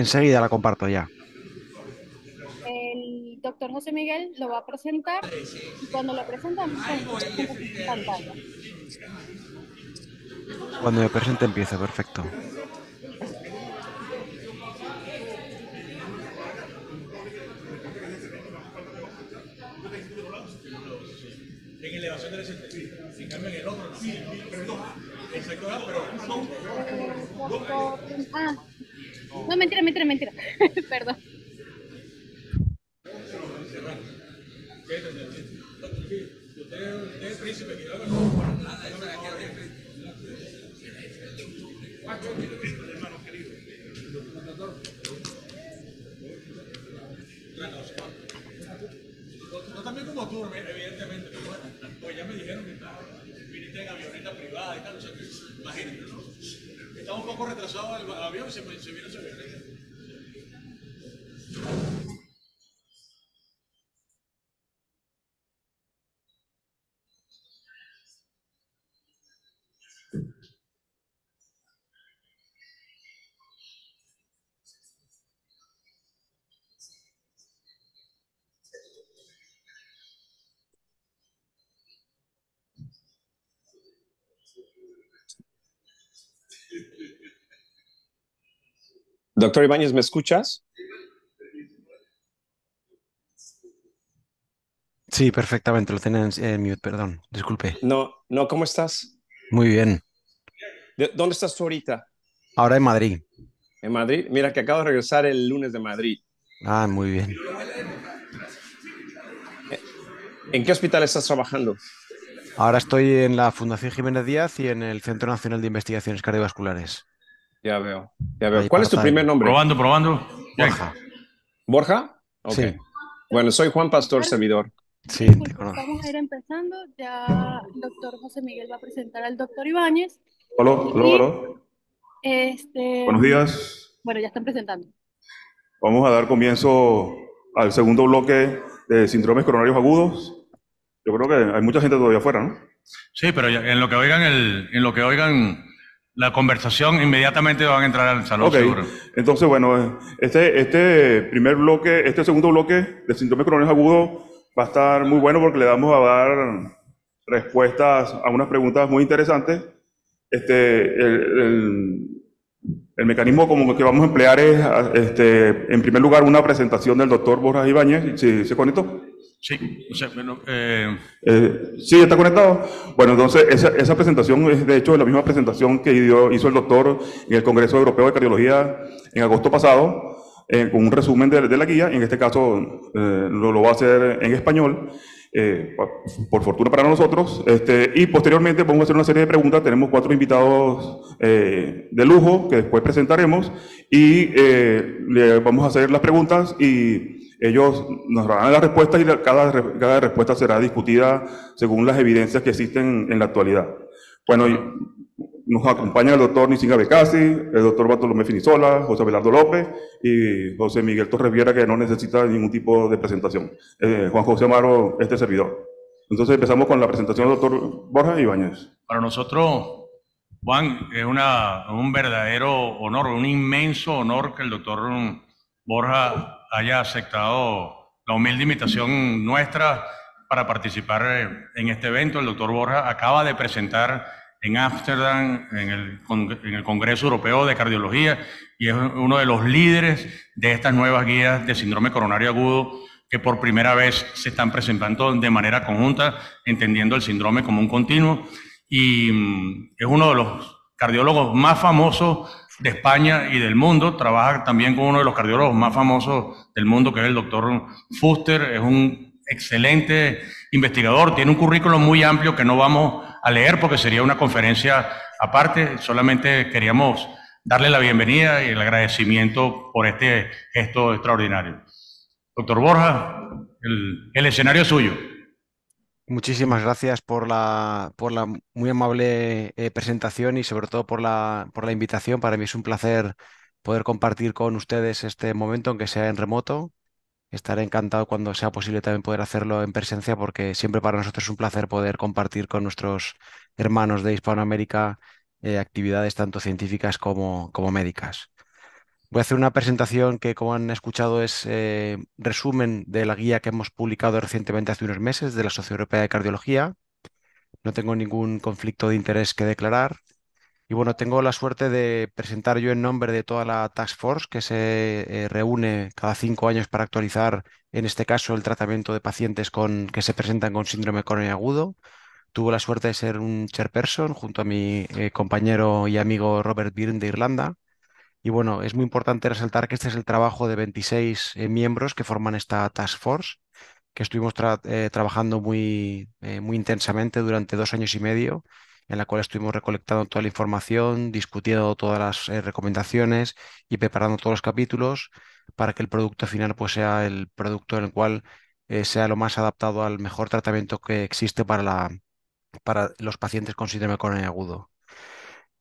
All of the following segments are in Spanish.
Enseguida la comparto ya. El doctor José Miguel lo va a presentar y cuando lo presentan, pues, pantalla. Cuando lo presente empieza, perfecto. En elevación del esencia. En cambio, en el otro, Perdón. Exacto, ah, pero eh, ah, no, mentira, mentira, mentira. Perdón. No también como tú, evidentemente, pero bueno, pues ya me dijeron que viniste en avioneta privada y tal, imagínate, ¿no? estaba un poco retrasado el avión y se, se viene a Doctor Ibáñez, ¿me escuchas? Sí, perfectamente, lo tienes en mute, perdón, disculpe. No, no, ¿cómo estás? Muy bien. ¿Dónde estás tú ahorita? Ahora en Madrid. ¿En Madrid? Mira que acabo de regresar el lunes de Madrid. Ah, muy bien. ¿En qué hospital estás trabajando? Ahora estoy en la Fundación Jiménez Díaz y en el Centro Nacional de Investigaciones Cardiovasculares. Ya veo, ya veo. ¿Cuál es tu primer nombre? Probando, probando. Borja. ¿Borja? Sí. Bueno, soy Juan Pastor, servidor. Sí, pues, te Vamos a ir empezando. Ya el doctor José Miguel va a presentar al doctor Ibáñez. Hola, hola, hola. Este, Buenos días. Bueno, ya están presentando. Vamos a dar comienzo al segundo bloque de síndromes coronarios agudos. Yo creo que hay mucha gente todavía afuera, ¿no? Sí, pero en lo que oigan el, en lo que oigan la conversación, inmediatamente van a entrar al salón. Seguro. Entonces, bueno, eh, este, este primer bloque, este segundo bloque de síntomas crónicos agudos va a estar muy bueno porque le vamos a dar respuestas a unas preguntas muy interesantes. Este, el, mecanismo como que vamos a emplear es, este, en primer lugar, una presentación del doctor Borras Ibáñez. ¿Se conectó? Sí, eh, eh, sí, está conectado. Bueno, entonces esa, presentación es de hecho la misma presentación que dio, hizo el doctor en el Congreso Europeo de Cardiología en agosto pasado, eh, con un resumen de, la guía. En este caso lo, lo, va a hacer en español, por fortuna para nosotros. Este, y posteriormente vamos a hacer una serie de preguntas. Tenemos cuatro invitados de lujo que después presentaremos y le vamos a hacer las preguntas y ellos nos darán la respuesta y cada, cada respuesta será discutida según las evidencias que existen en la actualidad. Bueno, nos acompaña el doctor Nicinga Becasi, el doctor Bartolomé Finizola, José Belardo López y José Miguel Torres Viera, que no necesita ningún tipo de presentación. Eh, Juan José Amaro, este servidor. Entonces empezamos con la presentación del doctor Borja Ibáñez. Para nosotros, Juan, es una, un verdadero honor, un inmenso honor que el doctor Borja haya aceptado la humilde invitación nuestra para participar eh, en este evento. El doctor Borja acaba de presentar en Ámsterdam, en el, en el Congreso Europeo de Cardiología, y es uno de los líderes de estas nuevas guías de síndrome coronario agudo que por primera vez se están presentando de manera conjunta, entendiendo el síndrome como un continuo. Y mm, es uno de los cardiólogos más famosos de España y del mundo. Trabaja también con uno de los cardiólogos más famosos del mundo, que es el doctor Fuster. Es un excelente investigador, tiene un currículum muy amplio que no vamos a leer porque sería una conferencia aparte. Solamente queríamos darle la bienvenida y el agradecimiento por este gesto extraordinario. Doctor Borja, el, el escenario es suyo. Muchísimas gracias por la, por la muy amable eh, presentación y sobre todo por la, por la invitación. Para mí es un placer poder compartir con ustedes este momento, aunque sea en remoto. Estaré encantado cuando sea posible también poder hacerlo en presencia, porque siempre para nosotros es un placer poder compartir con nuestros hermanos de Hispanoamérica eh, actividades tanto científicas como, como médicas. Voy a hacer una presentación que, como han escuchado, es eh, resumen de la guía que hemos publicado recientemente hace unos meses de la Sociedad Europea de Cardiología. No tengo ningún conflicto de interés que declarar. Y bueno, tengo la suerte de presentar yo en nombre de toda la Task Force que se eh, reúne cada cinco años para actualizar, en este caso, el tratamiento de pacientes con, que se presentan con síndrome coronario agudo. Tuve la suerte de ser un chairperson junto a mi eh, compañero y amigo Robert Byrne de Irlanda y bueno, es muy importante resaltar que este es el trabajo de 26 eh, miembros que forman esta Task Force, que estuvimos eh, trabajando muy, eh, muy intensamente durante dos años y medio, en la cual estuvimos recolectando toda la información, discutiendo todas las recomendaciones y preparando todos los capítulos para que el producto final pues, sea el producto en el cual sea lo más adaptado al mejor tratamiento que existe para, para los pacientes con síndrome coronario agudo.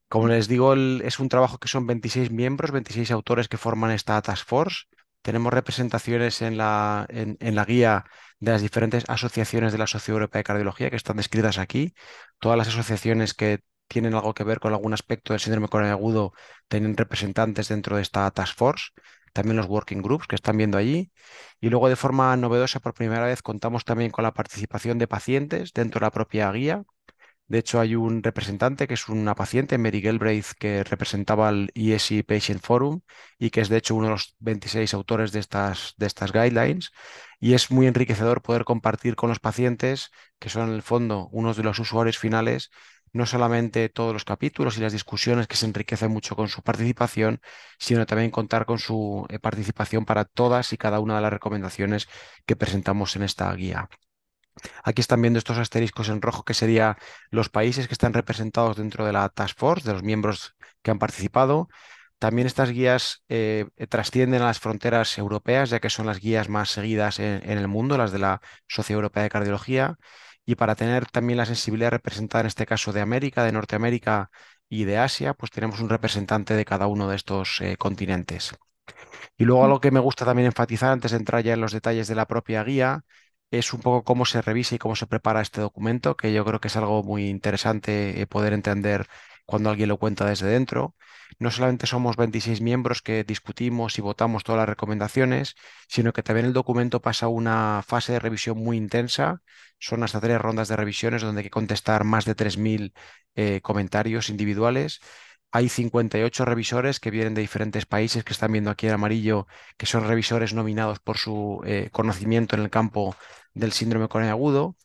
Como les digo, es un trabajo que son 26 miembros, 26 autores que forman esta Task Force. Tenemos representaciones en la, en, la guía de las diferentes asociaciones de la Sociedad Europea de Cardiología que están descritas aquí. Todas las asociaciones que tienen algo que ver con algún aspecto del síndrome agudo tienen representantes dentro de esta Task Force también los working groups que están viendo allí. Y luego de forma novedosa, por primera vez, contamos también con la participación de pacientes dentro de la propia guía. De hecho, hay un representante que es una paciente, Mary Gelbraith, que representaba al ESI Patient Forum y que es de hecho uno de los 26 autores de estas, de estas guidelines. Y es muy enriquecedor poder compartir con los pacientes, que son en el fondo unos de los usuarios finales, no solamente todos los capítulos y las discusiones que se enriquecen mucho con su participación, sino también contar con su eh, participación para todas y cada una de las recomendaciones que presentamos en esta guía. Aquí están viendo estos asteriscos en rojo que serían los países que están representados dentro de la Task Force, de los miembros que han participado. También estas guías eh, trascienden a las fronteras europeas, ya que son las guías más seguidas en, el mundo, las de la Sociedad Europea de Cardiología. Y para tener también la sensibilidad representada en este caso de América, de Norteamérica y de Asia, pues tenemos un representante de cada uno de estos eh, continentes. Y luego mm. algo que me gusta también enfatizar antes de entrar ya en los detalles de la propia guía es un poco cómo se revisa y cómo se prepara este documento, que yo creo que es algo muy interesante eh, poder entender cuando alguien lo cuenta desde dentro. No solamente somos 26 miembros que discutimos y votamos todas las recomendaciones, sino que también el documento pasa una fase de revisión muy intensa. Son hasta tres rondas de revisiones donde hay que contestar más de 3.000 eh, comentarios individuales hay 58 revisores que vienen de diferentes países que están viendo aquí en amarillo, que son revisores nominados por su eh, conocimiento en el campo del síndrome agudo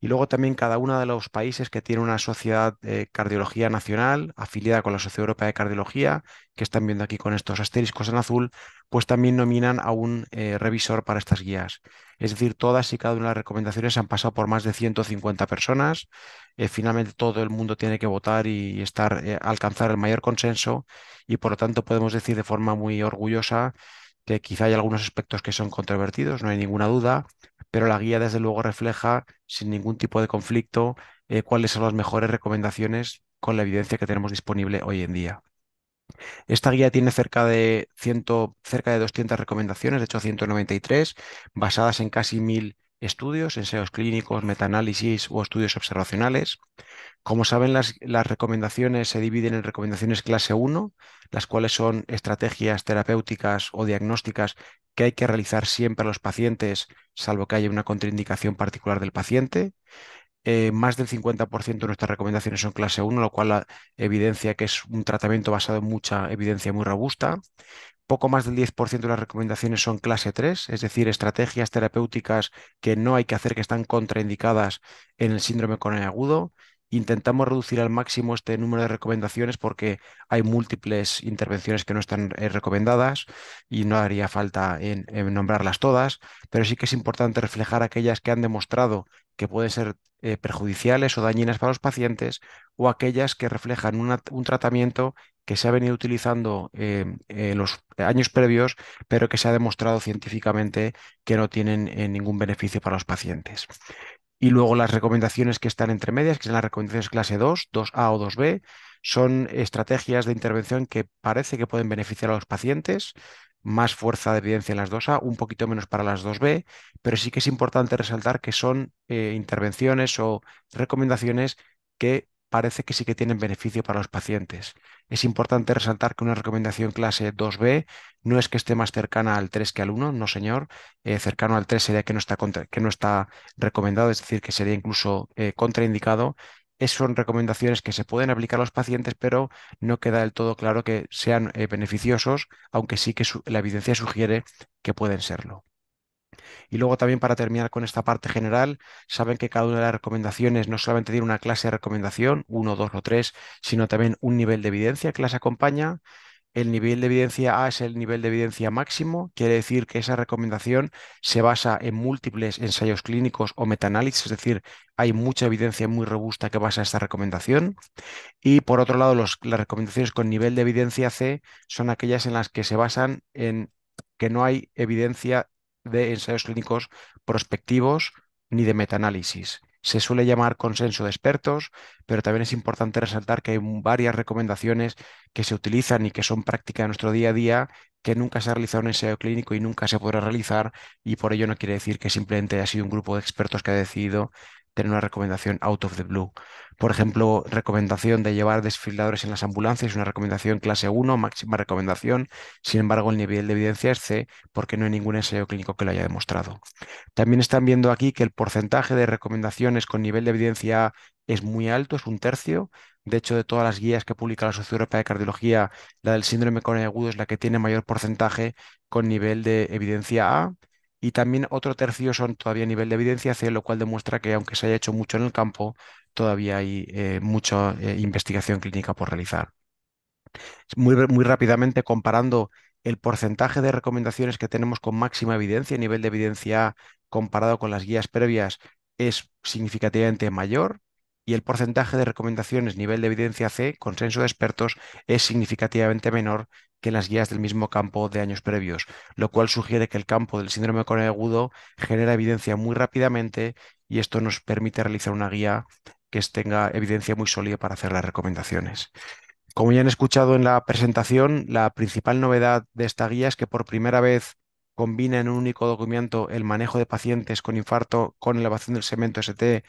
Y luego también cada uno de los países que tiene una sociedad de eh, cardiología nacional afiliada con la Sociedad Europea de Cardiología, que están viendo aquí con estos asteriscos en azul, pues también nominan a un eh, revisor para estas guías. Es decir, todas y cada una de las recomendaciones han pasado por más de 150 personas. Eh, finalmente todo el mundo tiene que votar y estar, eh, alcanzar el mayor consenso y por lo tanto podemos decir de forma muy orgullosa que quizá hay algunos aspectos que son controvertidos, no hay ninguna duda, pero la guía desde luego refleja sin ningún tipo de conflicto eh, cuáles son las mejores recomendaciones con la evidencia que tenemos disponible hoy en día. Esta guía tiene cerca de, 100, cerca de 200 recomendaciones, de hecho 193, basadas en casi 1000 estudios, ensayos clínicos, metaanálisis o estudios observacionales. Como saben, las, recomendaciones se dividen en recomendaciones clase 1, las cuales son estrategias terapéuticas o diagnósticas que hay que realizar siempre a los pacientes, salvo que haya una contraindicación particular del paciente. Eh, más del 50% de nuestras recomendaciones son clase 1, lo cual ah, evidencia que es un tratamiento basado en mucha evidencia muy robusta. Poco más del 10% de las recomendaciones son clase 3, es decir, estrategias terapéuticas que no hay que hacer, que están contraindicadas en el síndrome coronario e agudo. Intentamos reducir al máximo este número de recomendaciones porque hay múltiples intervenciones que no están eh, recomendadas y no haría falta en, nombrarlas todas, pero sí que es importante reflejar aquellas que han demostrado que pueden ser eh, perjudiciales o dañinas para los pacientes o aquellas que reflejan un tratamiento que se ha venido utilizando em, en los años previos, pero que se ha demostrado científicamente que no tienen eh, ningún beneficio para los pacientes. Y luego las recomendaciones que están entre medias, que son las recomendaciones clase 2, 2A o 2B, son estrategias de intervención que parece que pueden beneficiar a los pacientes, más fuerza de evidencia en las 2A, un poquito menos para las 2B, pero sí que es importante resaltar que son eh, intervenciones o recomendaciones que parece que sí que tienen beneficio para los pacientes. Es importante resaltar que una recomendación clase 2B no es que esté más cercana al 3 que al 1, no señor, eh, cercano al 3 sería que no, está que no está recomendado, es decir, que sería incluso eh, contraindicado. Es, son recomendaciones que se pueden aplicar a los pacientes, pero no queda del todo claro que sean eh, beneficiosos, aunque sí que la evidencia sugiere que pueden serlo. Y luego también para terminar con esta parte general, saben que cada una de las recomendaciones no solamente tiene una clase de recomendación, uno, dos o tres, sino también un nivel de evidencia que las acompaña. El nivel de evidencia A es el nivel de evidencia máximo, quiere decir que esa recomendación se basa en múltiples ensayos clínicos o metaanálisis, es decir, hay mucha evidencia muy robusta que basa esta recomendación. Y por otro lado, las recomendaciones con nivel de evidencia C son aquellas en las que se basan en que no hay evidencia de ensayos clínicos prospectivos ni de metaanálisis. Se suele llamar consenso de expertos, pero también es importante resaltar que hay varias recomendaciones que se utilizan y que son práctica de nuestro día a día, que nunca se ha realizado un ensayo clínico y nunca se podrá realizar, y por ello no quiere decir que simplemente ha sido un grupo de expertos que ha decidido tener una recomendación out of the blue. Por ejemplo, recomendación de llevar desfiladores en las ambulancias, una recomendación clase 1, máxima recomendación. Sin embargo, el nivel de evidencia es C, porque no hay ningún ensayo clínico que lo haya demostrado. También están viendo aquí que el porcentaje de recomendaciones con nivel de evidencia A es muy alto, es un tercio. De hecho, de todas las guías que publica la Sociedad Europea de Cardiología, la del síndrome con agudo es la que tiene mayor porcentaje con nivel de evidencia A y también otro tercio son todavía a nivel de evidencia C, lo cual demuestra que aunque se haya hecho mucho en el campo, todavía hay eh, mucha eh, investigación clínica por realizar. Muy, muy rápidamente, comparando el porcentaje de recomendaciones que tenemos con máxima evidencia, nivel de evidencia comparado con las guías previas, es significativamente mayor y el porcentaje de recomendaciones nivel de evidencia C, consenso de expertos, es significativamente menor que en las guías del mismo campo de años previos, lo cual sugiere que el campo del síndrome agudo genera evidencia muy rápidamente y esto nos permite realizar una guía que tenga evidencia muy sólida para hacer las recomendaciones. Como ya han escuchado en la presentación, la principal novedad de esta guía es que por primera vez combina en un único documento el manejo de pacientes con infarto con elevación del segmento ST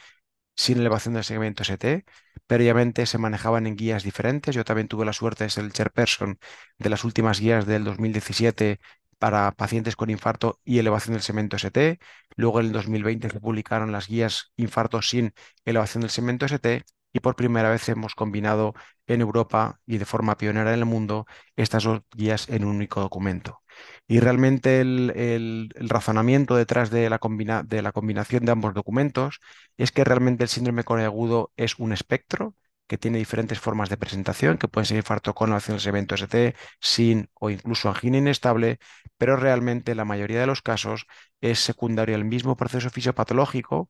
sin elevación del segmento ST. Previamente se manejaban en guías diferentes. Yo también tuve la suerte de ser el chairperson de las últimas guías del 2017 para pacientes con infarto y elevación del segmento ST. Luego en el 2020 se publicaron las guías infarto sin elevación del segmento ST y por primera vez hemos combinado en Europa y de forma pionera en el mundo estas dos guías en un único documento. Y realmente el, razonamiento detrás de la, combinación de ambos documentos es que realmente el síndrome agudo es un espectro que tiene diferentes formas de presentación, que pueden ser infarto con eventos ST, sin o incluso angina inestable, pero realmente la mayoría de los casos es secundario al mismo proceso fisiopatológico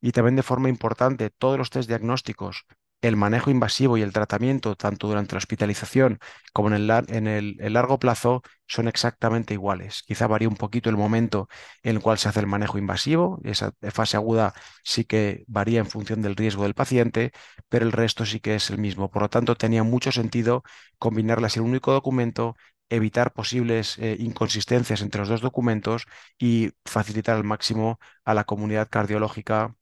y también de forma importante todos los test diagnósticos el manejo invasivo y el tratamiento, tanto durante la hospitalización como en el, largo plazo, son exactamente iguales. Quizá varía un poquito el momento en el cual se hace el manejo invasivo, esa fase aguda sí que varía en función del riesgo del paciente, pero el resto sí que es el mismo. Por lo tanto, tenía mucho sentido combinarlas en un único documento evitar posibles eh, inconsistencias entre los dos documentos y facilitar al máximo a la comunidad cardiológica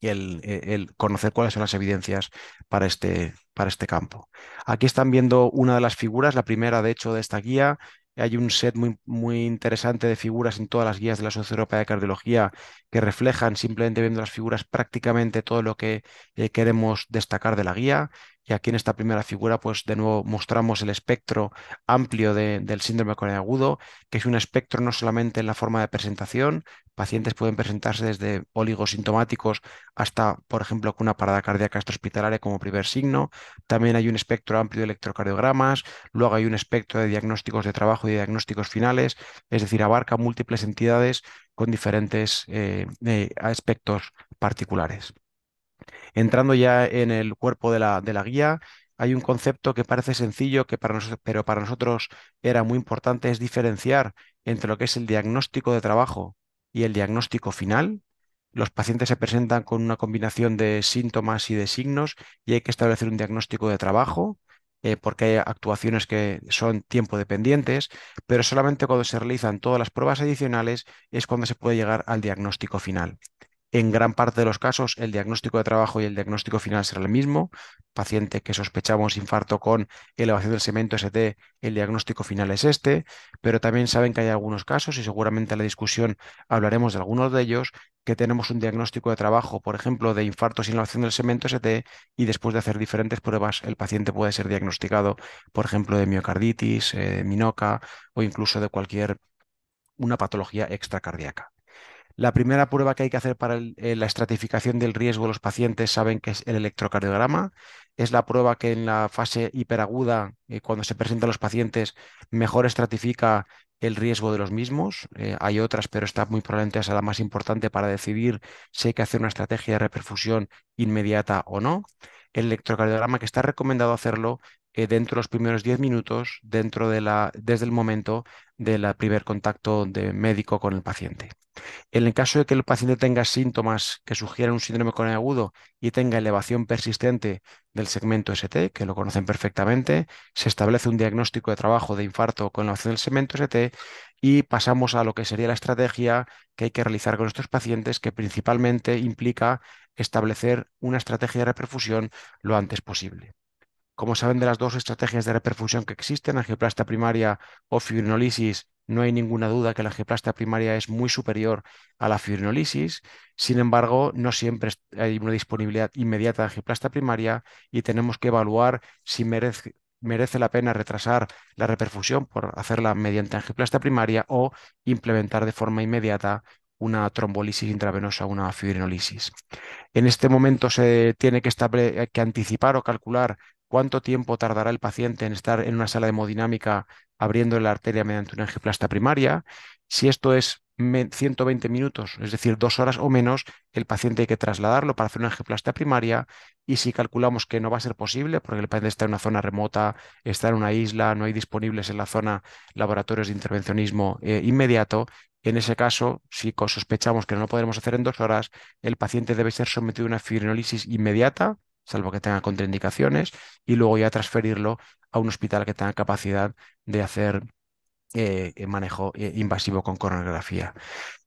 y el, e, el, conocer cuáles son las evidencias para este, para este campo. Aquí están viendo una de las figuras, la primera de hecho de esta guía. Hay un set muy, muy interesante de figuras en todas las guías de la Sociedad Europea de Cardiología que reflejan simplemente viendo las figuras prácticamente todo lo que eh, queremos destacar de la guía. Y aquí en esta primera figura, pues de nuevo mostramos el espectro amplio del síndrome agudo, que es un espectro no solamente en la forma de presentación, pacientes pueden presentarse desde oligosintomáticos hasta, por ejemplo, con una parada cardíaca extrahospitalaria como primer signo. También hay un espectro amplio de electrocardiogramas, luego hay un espectro de diagnósticos de trabajo y diagnósticos finales, es decir, abarca múltiples entidades con diferentes eh, eh, aspectos particulares. Entrando ya en el cuerpo de la, guía, hay un concepto que parece sencillo, que pero para nosotros era muy importante, es diferenciar entre lo que es el diagnóstico de trabajo y el diagnóstico final. Los pacientes se presentan con una combinación de síntomas y de signos y hay que establecer un diagnóstico de trabajo eh, porque hay actuaciones que son tiempo dependientes, pero solamente cuando se realizan todas las pruebas adicionales es cuando se puede llegar al diagnóstico final. En gran parte de los casos, el diagnóstico de trabajo y el diagnóstico final será el mismo. Paciente que sospechamos infarto con elevación del cemento ST, el diagnóstico final es este, pero también saben que hay algunos casos, y seguramente en la discusión hablaremos de algunos de ellos, que tenemos un diagnóstico de trabajo, por ejemplo, de infarto sin elevación del cemento ST, y después de hacer diferentes pruebas, el paciente puede ser diagnosticado, por ejemplo, de miocarditis, eh, de minoca o incluso de cualquier una patología extracardíaca. La primera prueba que hay que hacer para eh, la estratificación del riesgo de los pacientes saben que es el electrocardiograma. Es la prueba que en la fase hiperaguda, eh, cuando se presentan los pacientes, mejor estratifica el riesgo de los mismos. Eh, hay otras, pero está muy probablemente es la más importante para decidir si hay que hacer una estrategia de reperfusión inmediata o no. El electrocardiograma que está recomendado hacerlo eh, dentro de los primeros 10 minutos, dentro desde el momento del primer contacto de médico con el paciente. En el caso de que el paciente tenga síntomas que sugieran un síndrome coronario agudo y tenga elevación persistente del segmento ST, que lo conocen perfectamente, se establece un diagnóstico de trabajo de infarto con elevación del segmento ST y pasamos a lo que sería la estrategia que hay que realizar con estos pacientes, que principalmente implica establecer una estrategia de reperfusión lo antes posible. Como saben de las dos estrategias de reperfusión que existen, angioplastia primaria o fibrinolisis, no hay ninguna duda que la angioplastia primaria es muy superior a la fibrinolisis. Sin embargo, no siempre hay una disponibilidad inmediata de angioplastia primaria y tenemos que evaluar si merece, la pena retrasar la reperfusión por hacerla mediante angioplastia primaria o implementar de forma inmediata una trombolisis intravenosa, o una fibrinolisis. En este momento se tiene que eh, anticipar o calcular cuánto tiempo tardará el paciente en estar en una sala hemodinámica abriendo la arteria mediante una angioplastia primaria. Si esto es 120 minutos, es decir, dos horas o menos, el paciente hay que trasladarlo para hacer una angioplastia primaria y si calculamos que no va a ser posible, porque el paciente está en una zona remota, está en una isla, no hay disponibles en la zona laboratorios de intervencionismo eh, inmediato, en ese caso, si sospechamos que no lo podremos hacer en dos horas, el paciente debe ser sometido a una fibrinolisis inmediata salvo que tenga contraindicaciones, y luego ya transferirlo a un hospital que tenga capacidad de hacer eh, manejo eh, invasivo con coronografía.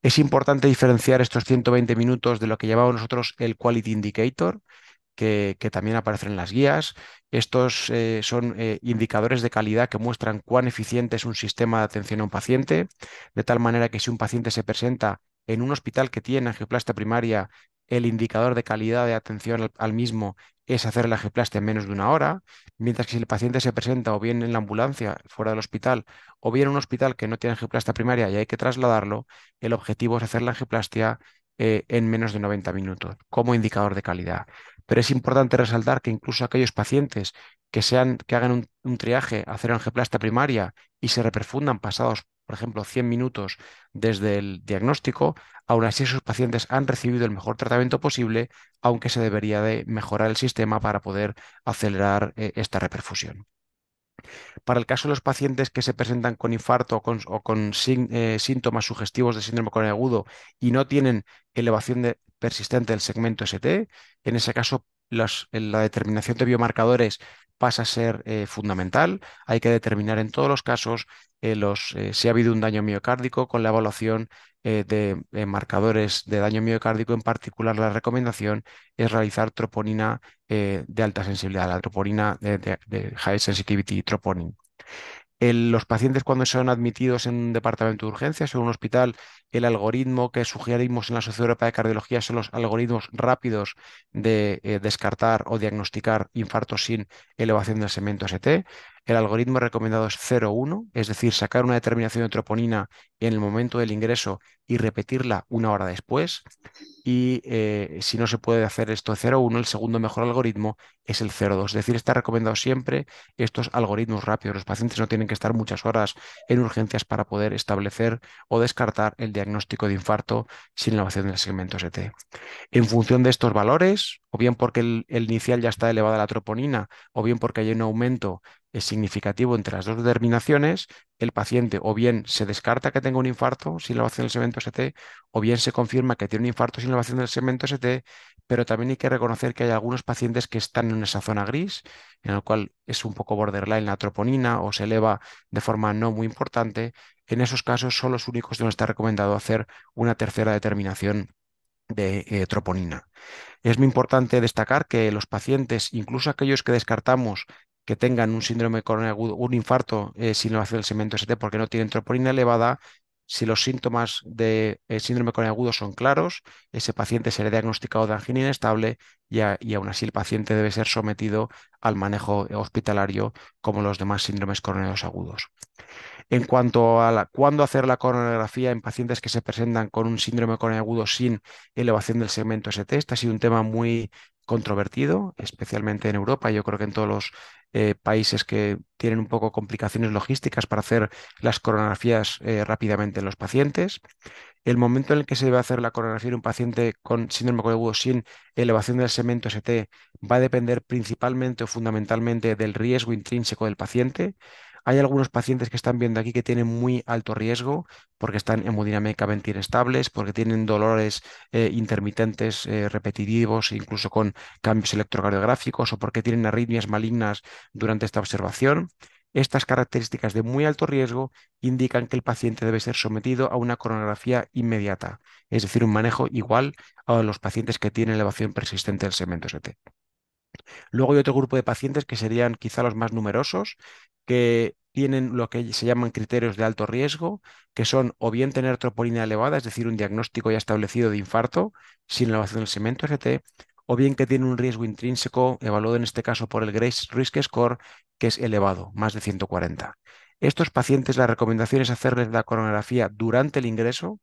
Es importante diferenciar estos 120 minutos de lo que llamamos nosotros el Quality Indicator, que, también aparece en las guías. Estos eh, son indicadores de calidad que muestran cuán eficiente es un sistema de atención a un paciente, de tal manera que si un paciente se presenta en un hospital que tiene angioplastia primaria el indicador de calidad de atención al, mismo es hacer la angioplastia en menos de una hora, mientras que si el paciente se presenta o bien en la ambulancia fuera del hospital o bien en un hospital que no tiene angioplastia primaria y hay que trasladarlo, el objetivo es hacer la angioplastia eh, en menos de 90 minutos como indicador de calidad. Pero es importante resaltar que incluso aquellos pacientes que, sean, que hagan un, triaje, hacer angioplastia primaria y se reperfundan pasados, por ejemplo, 100 minutos desde el diagnóstico, aún así esos pacientes han recibido el mejor tratamiento posible, aunque se debería de mejorar el sistema para poder acelerar eh, esta reperfusión. Para el caso de los pacientes que se presentan con infarto o con, eh, síntomas sugestivos de síndrome agudo y no tienen elevación persistente del segmento ST, en ese caso la determinación de biomarcadores pasa a ser eh, fundamental. Hay que determinar en todos los casos eh, eh, si ha habido un daño miocárdico con la evaluación de marcadores de daño miocárdico. En particular, la recomendación es realizar troponina de alta sensibilidad, la troponina de, de high sensitivity troponin los pacientes cuando son admitidos en un departamento de urgencias o en un hospital, el algoritmo que sugerimos en la Sociedad Europea de Cardiología son los algoritmos rápidos de eh, descartar o diagnosticar infartos sin elevación del segmento ST. El algoritmo recomendado es 0-1, es decir, sacar una determinación de troponina en el momento del ingreso y repetirla una hora después. Y eh, si no se puede hacer esto 0-1, el segundo mejor algoritmo es el 0-2. Es decir, está recomendado siempre estos algoritmos rápidos. Los pacientes no tienen que estar muchas horas en urgencias para poder establecer o descartar el diagnóstico de infarto sin elevación del segmento ST. En función de estos valores, o bien porque el, inicial ya está elevada la troponina, o bien porque hay un aumento es significativo entre las dos determinaciones, el paciente o bien se descarta que tenga un infarto sin elevación del segmento ST, o bien se confirma que tiene un infarto sin elevación del segmento ST, pero también hay que reconocer que hay algunos pacientes que están en esa zona gris, en la cual es un poco borderline la troponina o se eleva de forma no muy importante. En esos casos son los únicos donde está recomendado hacer una tercera determinación de eh, troponina. Es muy importante destacar que los pacientes, incluso aquellos que descartamos que tengan un síndrome coronario agudo, un infarto eh, sin elevación del segmento ST porque no tienen troponina elevada, si los síntomas de eh, síndrome coronario agudo son claros, ese paciente será diagnosticado de angina inestable y, y, aún así el paciente debe ser sometido al manejo hospitalario como los demás síndromes coronarios agudos. En cuanto a cuándo hacer la coronografía en pacientes que se presentan con un síndrome coronario agudo sin elevación del segmento ST, este ha sido un tema muy controvertido, especialmente en Europa, yo creo que en todos los eh, países que tienen un poco complicaciones logísticas para hacer las coronografías eh, rápidamente en los pacientes. El momento en el que se va a hacer la coronografía en un paciente con síndrome agudo sin elevación del segmento ST va a depender principalmente o fundamentalmente del riesgo intrínseco del paciente. Hay algunos pacientes que están viendo aquí que tienen muy alto riesgo porque están hemodinámicamente inestables, porque tienen dolores eh, intermitentes eh, repetitivos, e incluso con cambios electrocardiográficos o porque tienen arritmias malignas durante esta observación. Estas características de muy alto riesgo indican que el paciente debe ser sometido a una cronografía inmediata, es decir, un manejo igual a los pacientes que tienen elevación persistente del segmento ST. Luego hay otro grupo de pacientes que serían quizá los más numerosos, que tienen lo que se llaman criterios de alto riesgo, que son o bien tener troponina elevada, es decir, un diagnóstico ya establecido de infarto sin elevación del cemento FT, o bien que tienen un riesgo intrínseco evaluado en este caso por el GRACE Risk Score, que es elevado, más de 140. Estos pacientes la recomendación es hacerles la coronografía durante el ingreso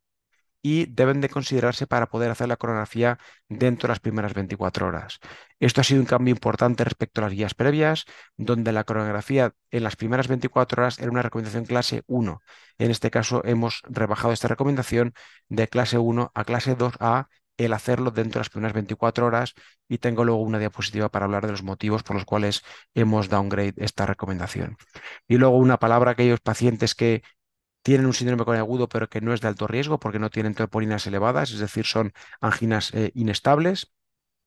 y deben de considerarse para poder hacer la cronografía dentro de las primeras 24 horas. Esto ha sido un cambio importante respecto a las guías previas, donde la cronografía en las primeras 24 horas era una recomendación clase 1. En este caso hemos rebajado esta recomendación de clase 1 a clase 2A el hacerlo dentro de las primeras 24 horas y tengo luego una diapositiva para hablar de los motivos por los cuales hemos downgrade esta recomendación. Y luego una palabra a aquellos pacientes que tienen un síndrome agudo pero que no es de alto riesgo porque no tienen troponinas elevadas, es decir, son anginas eh, inestables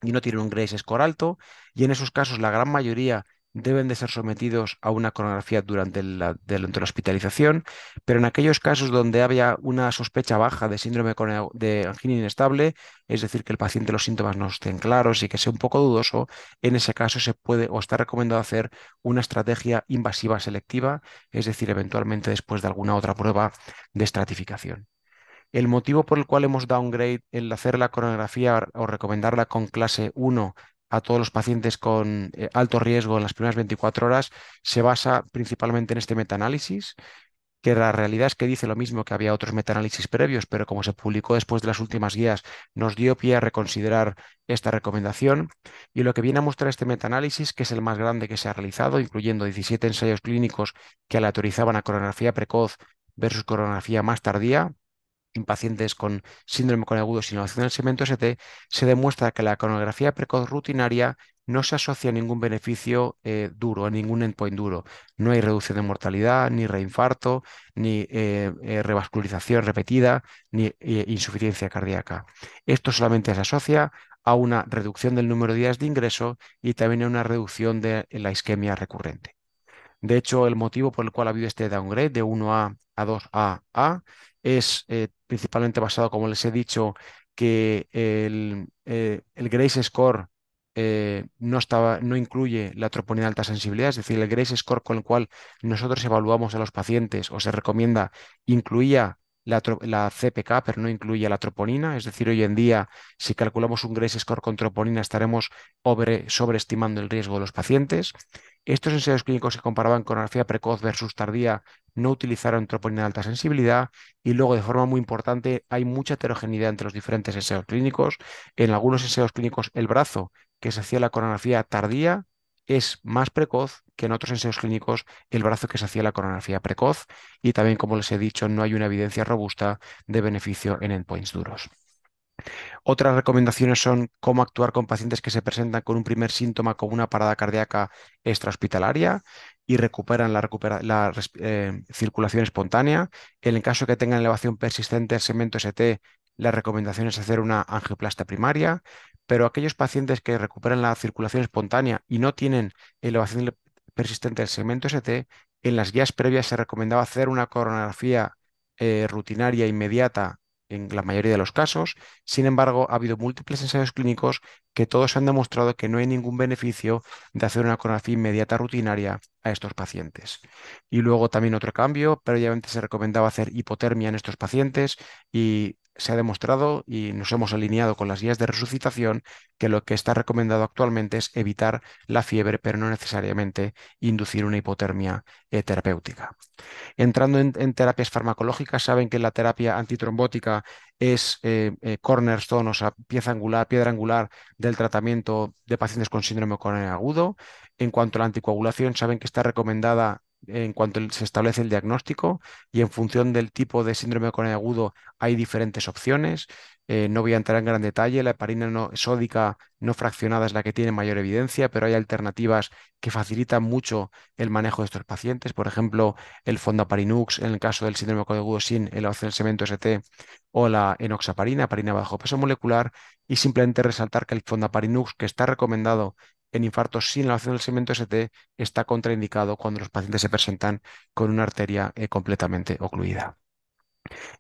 y no tienen un grace score alto. Y en esos casos, la gran mayoría deben de ser sometidos a una coronografía durante la, la hospitalización, pero en aquellos casos donde haya una sospecha baja de síndrome de angina inestable, es decir, que el paciente los síntomas no estén claros y que sea un poco dudoso, en ese caso se puede o está recomendado hacer una estrategia invasiva selectiva, es decir, eventualmente después de alguna otra prueba de estratificación. El motivo por el cual hemos downgrade el hacer la coronografía o recomendarla con clase 1 a todos los pacientes con eh, alto riesgo en las primeras 24 horas se basa principalmente en este metaanálisis, que la realidad es que dice lo mismo que había otros metaanálisis previos, pero como se publicó después de las últimas guías, nos dio pie a reconsiderar esta recomendación. Y lo que viene a mostrar este metaanálisis, que es el más grande que se ha realizado, incluyendo 17 ensayos clínicos que aleatorizaban a coronografía precoz versus coronografía más tardía, en pacientes con síndrome con agudo sin elevación del segmento ST, se demuestra que la cronografía precoz rutinaria no se asocia a ningún beneficio eh, duro, a ningún endpoint duro. No hay reducción de mortalidad, ni reinfarto, ni eh, eh, revascularización repetida, ni insuficiencia cardíaca. Esto solamente se asocia a una reducción del número de días de ingreso y también a una reducción de la isquemia recurrente. De hecho, el motivo por el cual ha habido este downgrade de 1 a a2AA. Es eh, principalmente basado, como les he dicho, que el, eh, el Grace Score eh, no, estaba, no incluye la troponina de alta sensibilidad, es decir, el Grace Score con el cual nosotros evaluamos a los pacientes o se recomienda incluía la, CPK, pero no incluye la troponina. Es decir, hoy en día, si calculamos un GRACE score con troponina, estaremos sobreestimando el riesgo de los pacientes. Estos ensayos clínicos que comparaban coronografía precoz versus tardía no utilizaron troponina de alta sensibilidad y luego, de forma muy importante, hay mucha heterogeneidad entre los diferentes ensayos clínicos. En algunos ensayos clínicos, el brazo que se hacía la coronografía tardía es más precoz que en otros ensayos clínicos el brazo que se hacía la coronografía precoz y también, como les he dicho, no hay una evidencia robusta de beneficio en endpoints duros. Otras recomendaciones son cómo actuar con pacientes que se presentan con un primer síntoma como una parada cardíaca extrahospitalaria y recuperan la, eh, circulación espontánea. En el caso que tengan elevación persistente del segmento ST, la recomendación es hacer una angioplasta primaria pero aquellos pacientes que recuperan la circulación espontánea y no tienen elevación persistente del segmento ST, en las guías previas se recomendaba hacer una coronografía eh, rutinaria inmediata en la mayoría de los casos. Sin embargo, ha habido múltiples ensayos clínicos que todos han demostrado que no hay ningún beneficio de hacer una coronografía inmediata rutinaria a estos pacientes. Y luego también otro cambio, previamente se recomendaba hacer hipotermia en estos pacientes y se ha demostrado y nos hemos alineado con las guías de resucitación que lo que está recomendado actualmente es evitar la fiebre, pero no necesariamente inducir una hipotermia eh, terapéutica. Entrando en, terapias farmacológicas, saben que la terapia antitrombótica es eh, eh, cornerstone, o sea, pieza angular, piedra angular del tratamiento de pacientes con síndrome coronario agudo. En cuanto a la anticoagulación, saben que está recomendada en cuanto se establece el diagnóstico y en función del tipo de síndrome agudo hay diferentes opciones. Eh, no voy a entrar en gran detalle, la heparina no, sódica no fraccionada es la que tiene mayor evidencia, pero hay alternativas que facilitan mucho el manejo de estos pacientes, por ejemplo, el fondaparinux en el caso del síndrome agudo sin el cemento ST o la enoxaparina, parina bajo peso molecular, y simplemente resaltar que el fondaparinux que está recomendado en infartos sin la elevación del segmento ST está contraindicado cuando los pacientes se presentan con una arteria eh, completamente ocluida.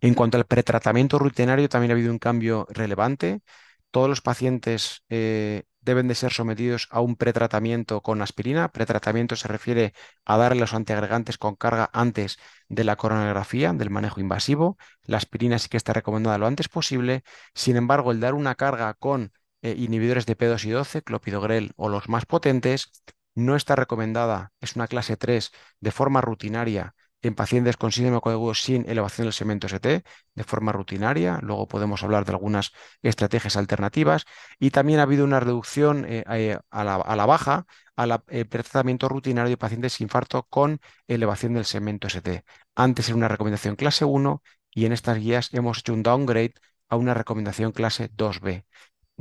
En cuanto al pretratamiento rutinario, también ha habido un cambio relevante. Todos los pacientes eh, deben de ser sometidos a un pretratamiento con aspirina. Pretratamiento se refiere a darle los antiagregantes con carga antes de la coronografía, del manejo invasivo. La aspirina sí que está recomendada lo antes posible. Sin embargo, el dar una carga con eh, inhibidores de P2 y 12, clopidogrel o los más potentes. No está recomendada, es una clase 3 de forma rutinaria en pacientes con síndrome coagudo sin elevación del segmento ST de forma rutinaria. Luego podemos hablar de algunas estrategias alternativas. Y también ha habido una reducción eh, eh, a, la, baja al tratamiento rutinario de pacientes sin infarto con elevación del segmento ST. Antes era una recomendación clase 1 y en estas guías hemos hecho un downgrade a una recomendación clase 2B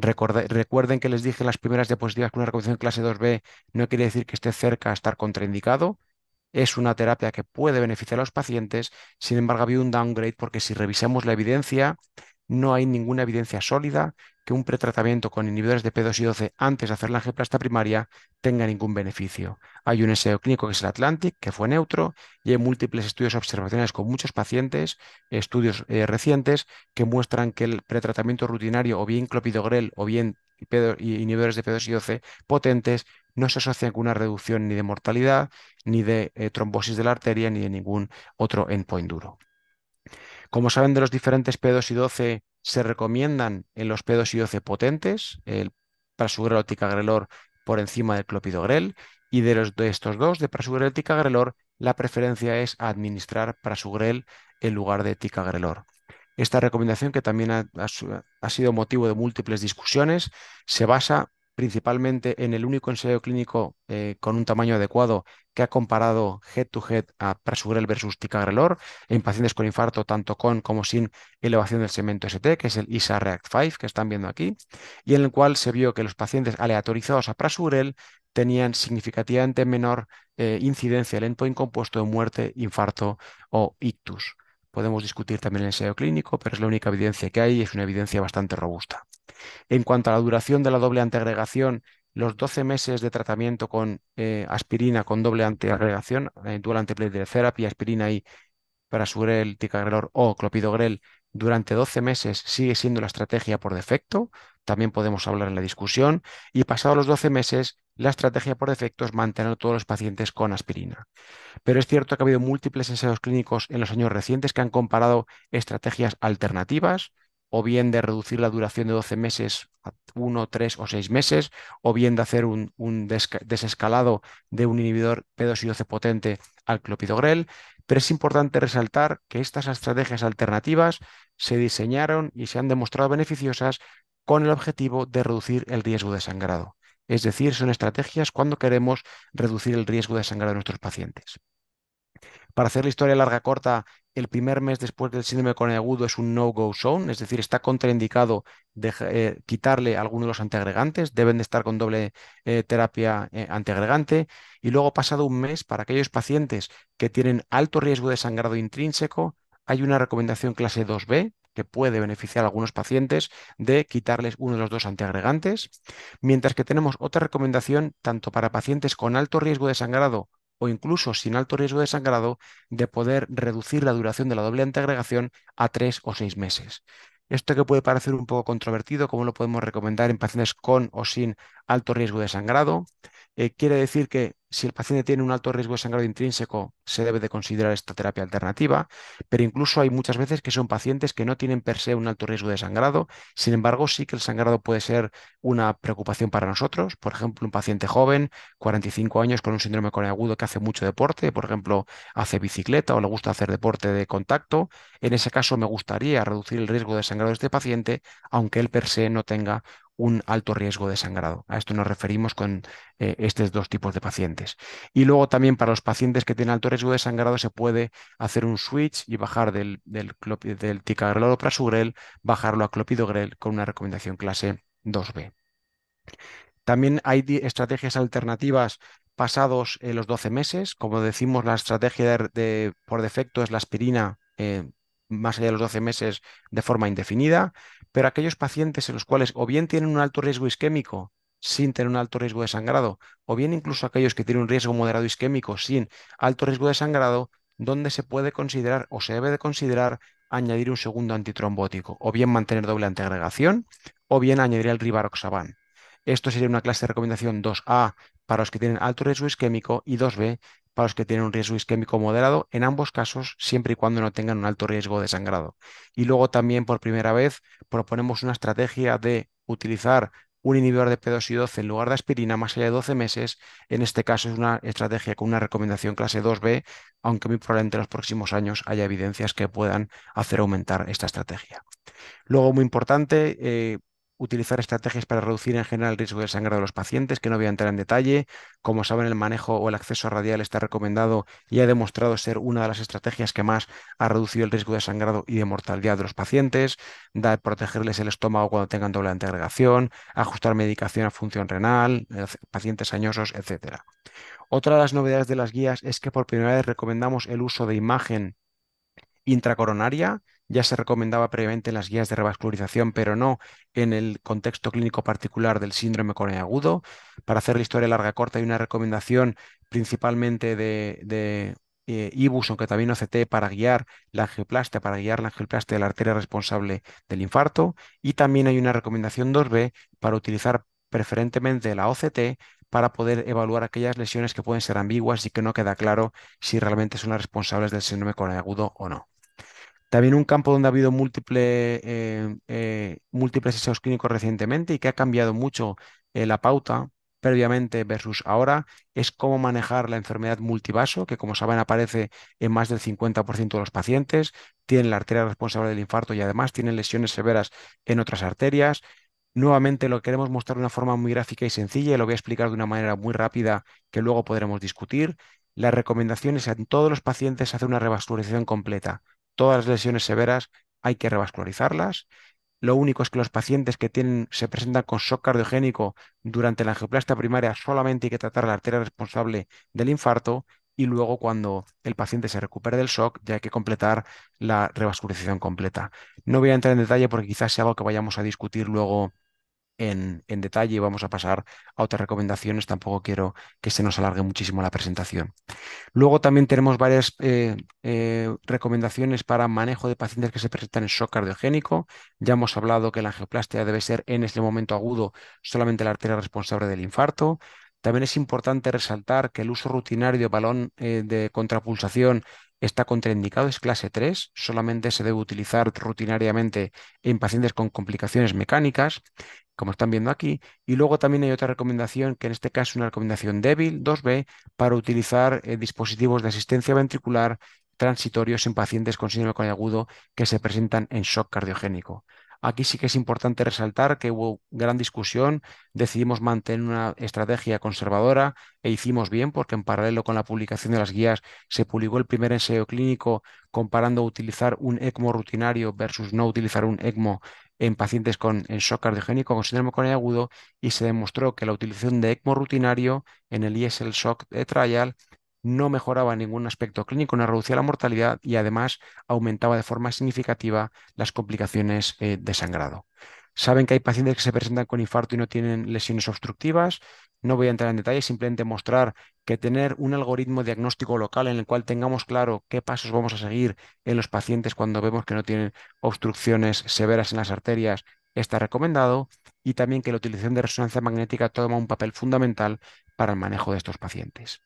recuerden que les dije las primeras diapositivas que una recomendación clase 2B no quiere decir que esté cerca a estar contraindicado. Es una terapia que puede beneficiar a los pacientes, sin embargo, había un downgrade porque si revisamos la evidencia, no hay ninguna evidencia sólida que un pretratamiento con inhibidores de P2 y 12 antes de hacer la angioplastia primaria tenga ningún beneficio. Hay un ensayo clínico que es el Atlantic, que fue neutro, y hay múltiples estudios observacionales con muchos pacientes, estudios eh, recientes, que muestran que el pretratamiento rutinario, o bien clopidogrel, o bien inhibidores de P2 y 12 potentes, no se asocian con una reducción ni de mortalidad, ni de eh, trombosis de la arteria, ni de ningún otro endpoint duro. Como saben, de los diferentes P2 y 12 se recomiendan en los P2 y 12 potentes, el prasugrel ticagrelor por encima del clopidogrel, y de, los, de estos dos, de prasugrel ticagrelor, la preferencia es administrar prasugrel en lugar de ticagrelor. Esta recomendación, que también ha sido motivo de múltiples discusiones, se basa principalmente en el único ensayo clínico eh, con un tamaño adecuado que ha comparado head-to-head a Prasugrel versus Ticagrelor en pacientes con infarto tanto con como sin elevación del segmento ST, que es el ISA React 5 que están viendo aquí, y en el cual se vio que los pacientes aleatorizados a Prasugrel tenían significativamente menor eh, incidencia del endpoint compuesto de muerte, infarto o ictus. Podemos discutir también el ensayo clínico, pero es la única evidencia que hay y es una evidencia bastante robusta. En cuanto a la duración de la doble antiagregación, los 12 meses de tratamiento con eh, aspirina con doble antiagregación, eh, dual antiplatelet aspirina y parasurel, ticagrelor o clopidogrel, durante 12 meses sigue siendo la estrategia por defecto, también podemos hablar en la discusión, y pasados los 12 meses, la estrategia por defecto es mantener a todos los pacientes con aspirina. Pero es cierto que ha habido múltiples ensayos clínicos en los años recientes que han comparado estrategias alternativas, o bien de reducir la duración de 12 meses a 1, 3 o 6 meses, o bien de hacer un, un desescalado de un inhibidor P2 y 12 potente al clopidogrel. Pero es importante resaltar que estas estrategias alternativas se diseñaron y se han demostrado beneficiosas con el objetivo de reducir el riesgo de sangrado. Es decir, son estrategias cuando queremos reducir el riesgo de sangrado de nuestros pacientes. Para hacer la historia larga corta, el primer mes después del síndrome agudo es un no-go zone, es decir, está contraindicado de, eh, quitarle alguno de los antiagregantes, deben de estar con doble eh, terapia eh, antiagregante, y luego pasado un mes, para aquellos pacientes que tienen alto riesgo de sangrado intrínseco, hay una recomendación clase 2B, que puede beneficiar a algunos pacientes de quitarles uno de los dos antiagregantes, mientras que tenemos otra recomendación tanto para pacientes con alto riesgo de sangrado o incluso sin alto riesgo de sangrado, de poder reducir la duración de la doble antiagregación a tres o seis meses. Esto que puede parecer un poco controvertido, como lo podemos recomendar en pacientes con o sin alto riesgo de sangrado, eh, quiere decir que si el paciente tiene un alto riesgo de sangrado intrínseco, se debe de considerar esta terapia alternativa, pero incluso hay muchas veces que son pacientes que no tienen per se un alto riesgo de sangrado, sin embargo sí que el sangrado puede ser una preocupación para nosotros, por ejemplo, un paciente joven, 45 años, con un síndrome agudo que hace mucho deporte, por ejemplo, hace bicicleta o le gusta hacer deporte de contacto, en ese caso me gustaría reducir el riesgo de sangrado de este paciente, aunque él per se no tenga un alto riesgo de sangrado. A esto nos referimos con eh, estos dos tipos de pacientes. Y luego también para los pacientes que tienen alto riesgo de sangrado se puede hacer un switch y bajar del, del, ticagreloroprasugrel, bajarlo a clopidogrel con una recomendación clase 2B. También hay estrategias alternativas pasados eh, los 12 meses. Como decimos, la estrategia por defecto es la aspirina eh, más allá de los 12 meses de forma indefinida, pero aquellos pacientes en los cuales o bien tienen un alto riesgo isquémico sin tener un alto riesgo de sangrado, o bien incluso aquellos que tienen un riesgo moderado isquémico sin alto riesgo de sangrado, donde se puede considerar o se debe de considerar añadir un segundo antitrombótico, o bien mantener doble antiagregación, o bien añadir el rivaroxaban. Esto sería una clase de recomendación 2A para los que tienen alto riesgo isquémico y 2B para los que tienen un riesgo isquémico moderado, en ambos casos, siempre y cuando no tengan un alto riesgo de sangrado. Y luego también, por primera vez, proponemos una estrategia de utilizar un inhibidor de P2 y en lugar de aspirina más allá de 12 meses. En este caso es una estrategia con una recomendación clase 2B, aunque muy probablemente en los próximos años haya evidencias que puedan hacer aumentar esta estrategia. Luego, muy importante, eh, utilizar estrategias para reducir en general el riesgo de sangrado de los pacientes, que no voy a entrar en detalle. Como saben, el manejo o el acceso radial está recomendado y ha demostrado ser una de las estrategias que más ha reducido el riesgo de sangrado y de mortalidad de los pacientes, da protegerles el estómago cuando tengan doble antiagregación, ajustar medicación a función renal, eh, pacientes añosos, etc. Otra de las novedades de las guías es que por primera vez recomendamos el uso de imagen intracoronaria ya se recomendaba previamente en las guías de revascularización, pero no en el contexto clínico particular del síndrome e agudo. Para hacer la historia larga corta hay una recomendación principalmente de, eh, IBUS, aunque también OCT, para guiar la angioplastia, para guiar la angioplastia de la arteria responsable del infarto. Y también hay una recomendación 2B para utilizar preferentemente la OCT para poder evaluar aquellas lesiones que pueden ser ambiguas y que no queda claro si realmente son las responsables del síndrome e agudo o no. También un campo donde ha habido eh, eh, múltiples ensayos clínicos recientemente y que ha cambiado mucho eh, la pauta previamente versus ahora es cómo manejar la enfermedad multivaso, que como saben aparece en más del 50% de los pacientes, tiene la arteria responsable del infarto y además tiene lesiones severas en otras arterias. Nuevamente lo queremos mostrar de una forma muy gráfica y sencilla y lo voy a explicar de una manera muy rápida que luego podremos discutir. Las recomendaciones en todos los pacientes hacer una revascularización completa, Todas las lesiones severas hay que revascularizarlas. Lo único es que los pacientes que tienen, se presentan con shock cardiogénico durante la angioplastia primaria solamente hay que tratar la arteria responsable del infarto y luego cuando el paciente se recupere del shock ya hay que completar la revascularización completa. No voy a entrar en detalle porque quizás sea algo que vayamos a discutir luego en, detalle y vamos a pasar a otras recomendaciones. Tampoco quiero que se nos alargue muchísimo la presentación. Luego también tenemos varias eh, eh, recomendaciones para manejo de pacientes que se presentan en shock cardiogénico. Ya hemos hablado que la angioplastia debe ser en este momento agudo solamente la arteria responsable del infarto. También es importante resaltar que el uso rutinario de balón eh, de contrapulsación está contraindicado, es clase 3, solamente se debe utilizar rutinariamente en pacientes con complicaciones mecánicas, como están viendo aquí. Y luego también hay otra recomendación, que en este caso es una recomendación débil, 2B, para utilizar eh, dispositivos de asistencia ventricular transitorios en pacientes con síndrome agudo que se presentan en shock cardiogénico. Aquí sí que es importante resaltar que hubo gran discusión, decidimos mantener una estrategia conservadora e hicimos bien porque en paralelo con la publicación de las guías se publicó el primer ensayo clínico comparando utilizar un ECMO rutinario versus no utilizar un ECMO en pacientes con shock cardiogénico con síndrome el agudo y se demostró que la utilización de ECMO rutinario en el ESL Shock Trial no mejoraba ningún aspecto clínico, no reducía la mortalidad y además aumentaba de forma significativa las complicaciones eh, de sangrado. Saben que hay pacientes que se presentan con infarto y no tienen lesiones obstructivas. No voy a entrar en detalle, simplemente mostrar que tener un algoritmo diagnóstico local en el cual tengamos claro qué pasos vamos a seguir en los pacientes cuando vemos que no tienen obstrucciones severas en las arterias está recomendado y también que la utilización de resonancia magnética toma un papel fundamental para el manejo de estos pacientes.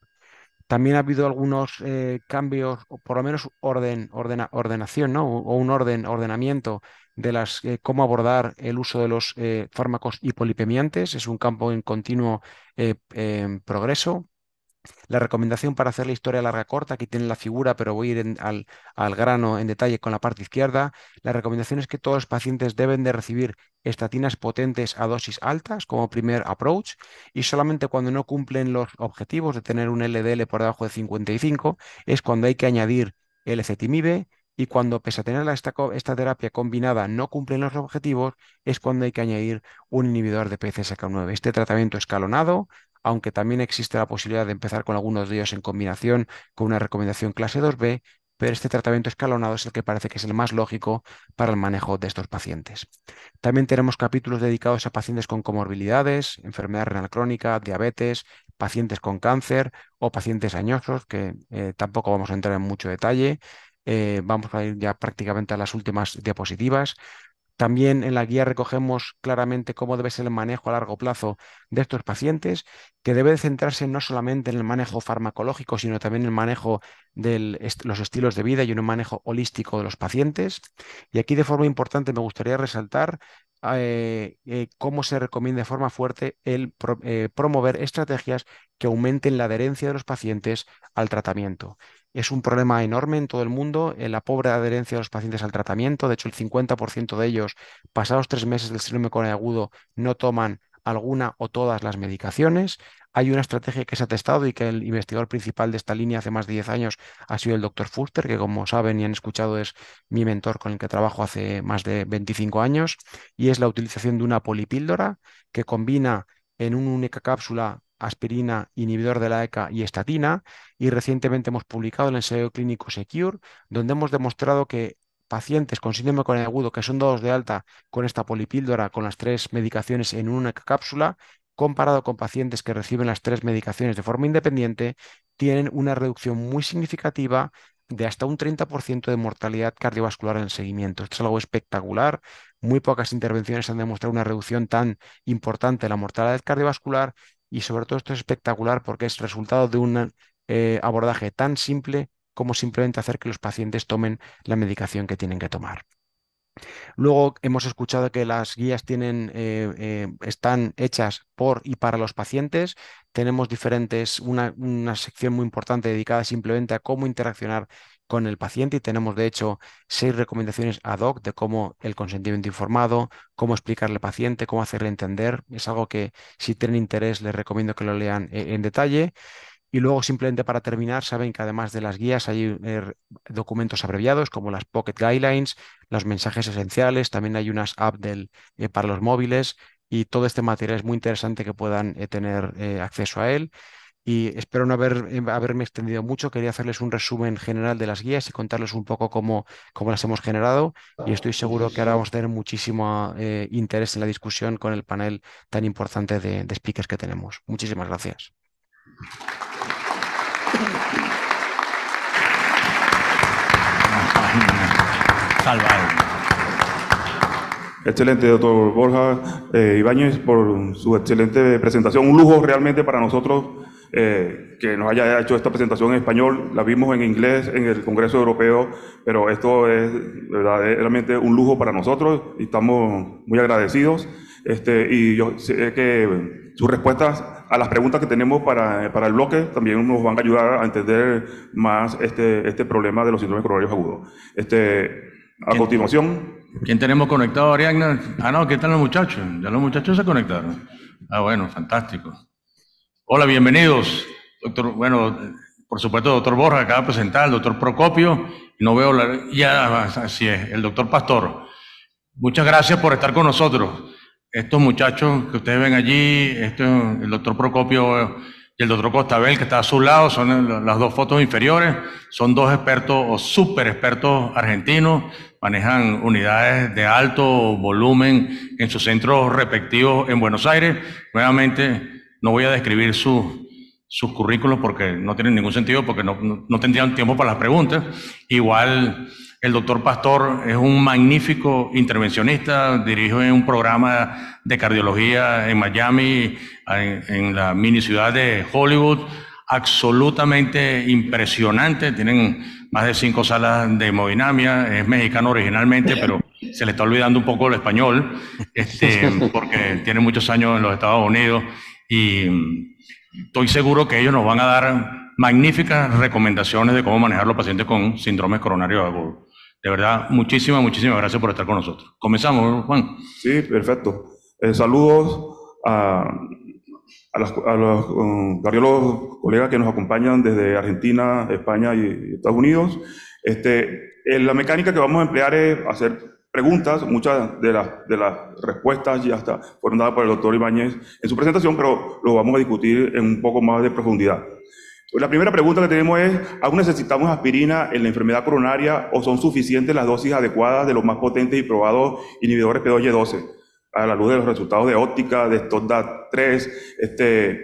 También ha habido algunos eh, cambios, o por lo menos orden, ordenación, ¿no? O, un orden, ordenamiento de las eh, cómo abordar el uso de los eh, fármacos hipolipemiantes. Es un campo en continuo progreso. La recomendación para hacer la historia larga corta, aquí tienen la figura, pero voy a ir al, grano en detalle con la parte izquierda. La recomendación es que todos los pacientes deben de recibir estatinas potentes a dosis altas como primer approach y solamente cuando no cumplen los objetivos de tener un LDL por debajo de 55 es cuando hay que añadir el efetimibe y cuando pese a tener esta, esta, terapia combinada no cumplen los objetivos, es cuando hay que añadir un inhibidor de PCSK9. Este tratamiento escalonado aunque también existe la posibilidad de empezar con algunos de ellos en combinación con una recomendación clase 2B, pero este tratamiento escalonado es el que parece que es el más lógico para el manejo de estos pacientes. También tenemos capítulos dedicados a pacientes con comorbilidades, enfermedad renal crónica, diabetes, pacientes con cáncer o pacientes añosos, que eh, tampoco vamos a entrar en mucho detalle. Eh, vamos a ir ya prácticamente a las últimas diapositivas. También en la guía recogemos claramente cómo debe ser el manejo a largo plazo de estos pacientes, que debe centrarse no solamente en el manejo farmacológico, sino también en el manejo de los estilos de vida y en un manejo holístico de los pacientes. Y aquí de forma importante me gustaría resaltar eh, eh, cómo se recomienda de forma fuerte el eh, promover estrategias que aumenten la adherencia de los pacientes al tratamiento. Es un problema enorme en todo el mundo, en eh, la pobre adherencia de los pacientes al tratamiento. De hecho, el 50% de ellos, pasados tres meses del síndrome agudo, no toman alguna o todas las medicaciones. Hay una estrategia que se ha testado y que el investigador principal de esta línea hace más de 10 años ha sido el doctor Fuster, que como saben y han escuchado es mi mentor con el que trabajo hace más de 25 años, y es la utilización de una polipíldora que combina en una única cápsula aspirina, inhibidor de la ECA y estatina. Y recientemente hemos publicado el ensayo clínico Secure, donde hemos demostrado que pacientes con síndrome agudo que son dados de alta con esta polipíldora, con las tres medicaciones en una cápsula, comparado con pacientes que reciben las tres medicaciones de forma independiente, tienen una reducción muy significativa de hasta un 30% de mortalidad cardiovascular en el seguimiento. Esto es algo espectacular. Muy pocas intervenciones han demostrado una reducción tan importante de la mortalidad cardiovascular y sobre todo esto es espectacular porque es resultado de un eh, abordaje tan simple como simplemente hacer que los pacientes tomen la medicación que tienen que tomar. Luego hemos escuchado que las guías tienen, eh, eh, están hechas por y para los pacientes. Tenemos diferentes, una, una sección muy importante dedicada simplemente a cómo interaccionar con el paciente y tenemos de hecho seis recomendaciones ad hoc de cómo el consentimiento informado, cómo explicarle al paciente, cómo hacerle entender. Es algo que si tienen interés les recomiendo que lo lean eh, en, detalle. Y luego, simplemente para terminar, saben que además de las guías hay eh, documentos abreviados como las Pocket Guidelines, los mensajes esenciales, también hay unas apps del, eh, para los móviles y todo este material es muy interesante que puedan tener acceso a él y espero no haber, em, haberme extendido mucho. Quería hacerles un resumen general de las guías y contarles un poco cómo, cómo las hemos generado y estoy seguro que ahora vamos a tener muchísimo eh, interés en la discusión con el panel tan importante de, speakers que tenemos. Muchísimas gracias. Excelente, doctor Borja eh, Ibáñez, por su excelente presentación. Un lujo realmente para nosotros eh, que nos haya hecho esta presentación en español. La vimos en inglés en el Congreso Europeo, pero esto es verdaderamente un lujo para nosotros y estamos muy agradecidos. Este, y yo sé que sus respuestas a las preguntas que tenemos para, para, el bloque también nos van a ayudar a entender más este, este problema de los síndromes coronarios agudos. Este, a continuación. ¿Quién tenemos conectado, Ariadna? Ah, no, ¿qué están los muchachos? Ya los muchachos se conectaron. Ah, bueno, fantástico. Hola, bienvenidos. Doctor, bueno, por supuesto, doctor Borja acaba de presentar, al doctor Procopio, no veo la, ya, así es, el doctor Pastor. Muchas gracias por estar con nosotros. Estos muchachos que ustedes ven allí, el doctor Procopio y el doctor Costabel, que está a su lado, son las dos fotos inferiores, son dos expertos o súper expertos argentinos, manejan unidades de alto volumen en sus centros respectivos en Buenos Aires. Nuevamente, no voy a describir sus currículos porque no tienen ningún sentido, porque no, no, tendrían tiempo para las preguntas. Igual el doctor Pastor es un magnífico intervencionista, dirige un programa de cardiología en Miami, en, la mini ciudad de Hollywood, absolutamente impresionante. Tienen más de cinco salas de hemodinamia, es mexicano originalmente, pero se le está olvidando un poco el español, este, porque tiene muchos años en los Estados Unidos y mm, estoy seguro que ellos nos van a dar magníficas recomendaciones de cómo manejar los pacientes con síndromes coronarios agudo. De verdad, muchísimas, muchísimas gracias por estar con nosotros. Comenzamos, Juan. Sí, perfecto. Eh, saludos a, um, los colegas que nos acompañan desde Argentina, España y, Estados Unidos. Este, eh, la mecánica que vamos a emplear es hacer preguntas, muchas de las, respuestas ya está, fueron dadas por el doctor Ibáñez en su presentación, pero lo vamos a discutir en un poco más de profundidad. La primera pregunta que tenemos es, ¿aún necesitamos aspirina en la enfermedad coronaria o son suficientes las dosis adecuadas de los más potentes y probados inhibidores y 12 A la luz de los resultados de óptica, de STODAT 3, este,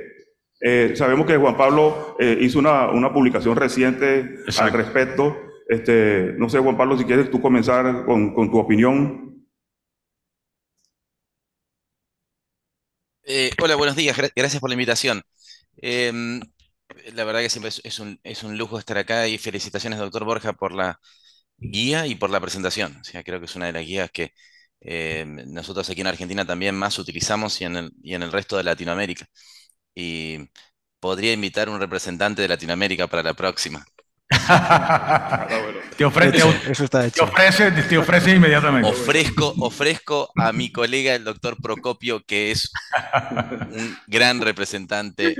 eh, sabemos que Juan Pablo eh, hizo una, publicación reciente al respecto este, no sé, Juan Pablo, si quieres tú comenzar con, tu opinión. Eh, hola, buenos días, gracias por la invitación. Em, la verdad que siempre es un, lujo estar acá y felicitaciones, doctor Borja, por la guía y por la presentación. O creo que es una de las guías que em, nosotros aquí en Argentina también más utilizamos y en, el, y en el resto de Latinoamérica. Y podría invitar un representante de Latinoamérica para la próxima. te, ofrece, inmediatamente. Ofrezco, ofrezco a mi colega, el doctor Procopio, que es un gran representante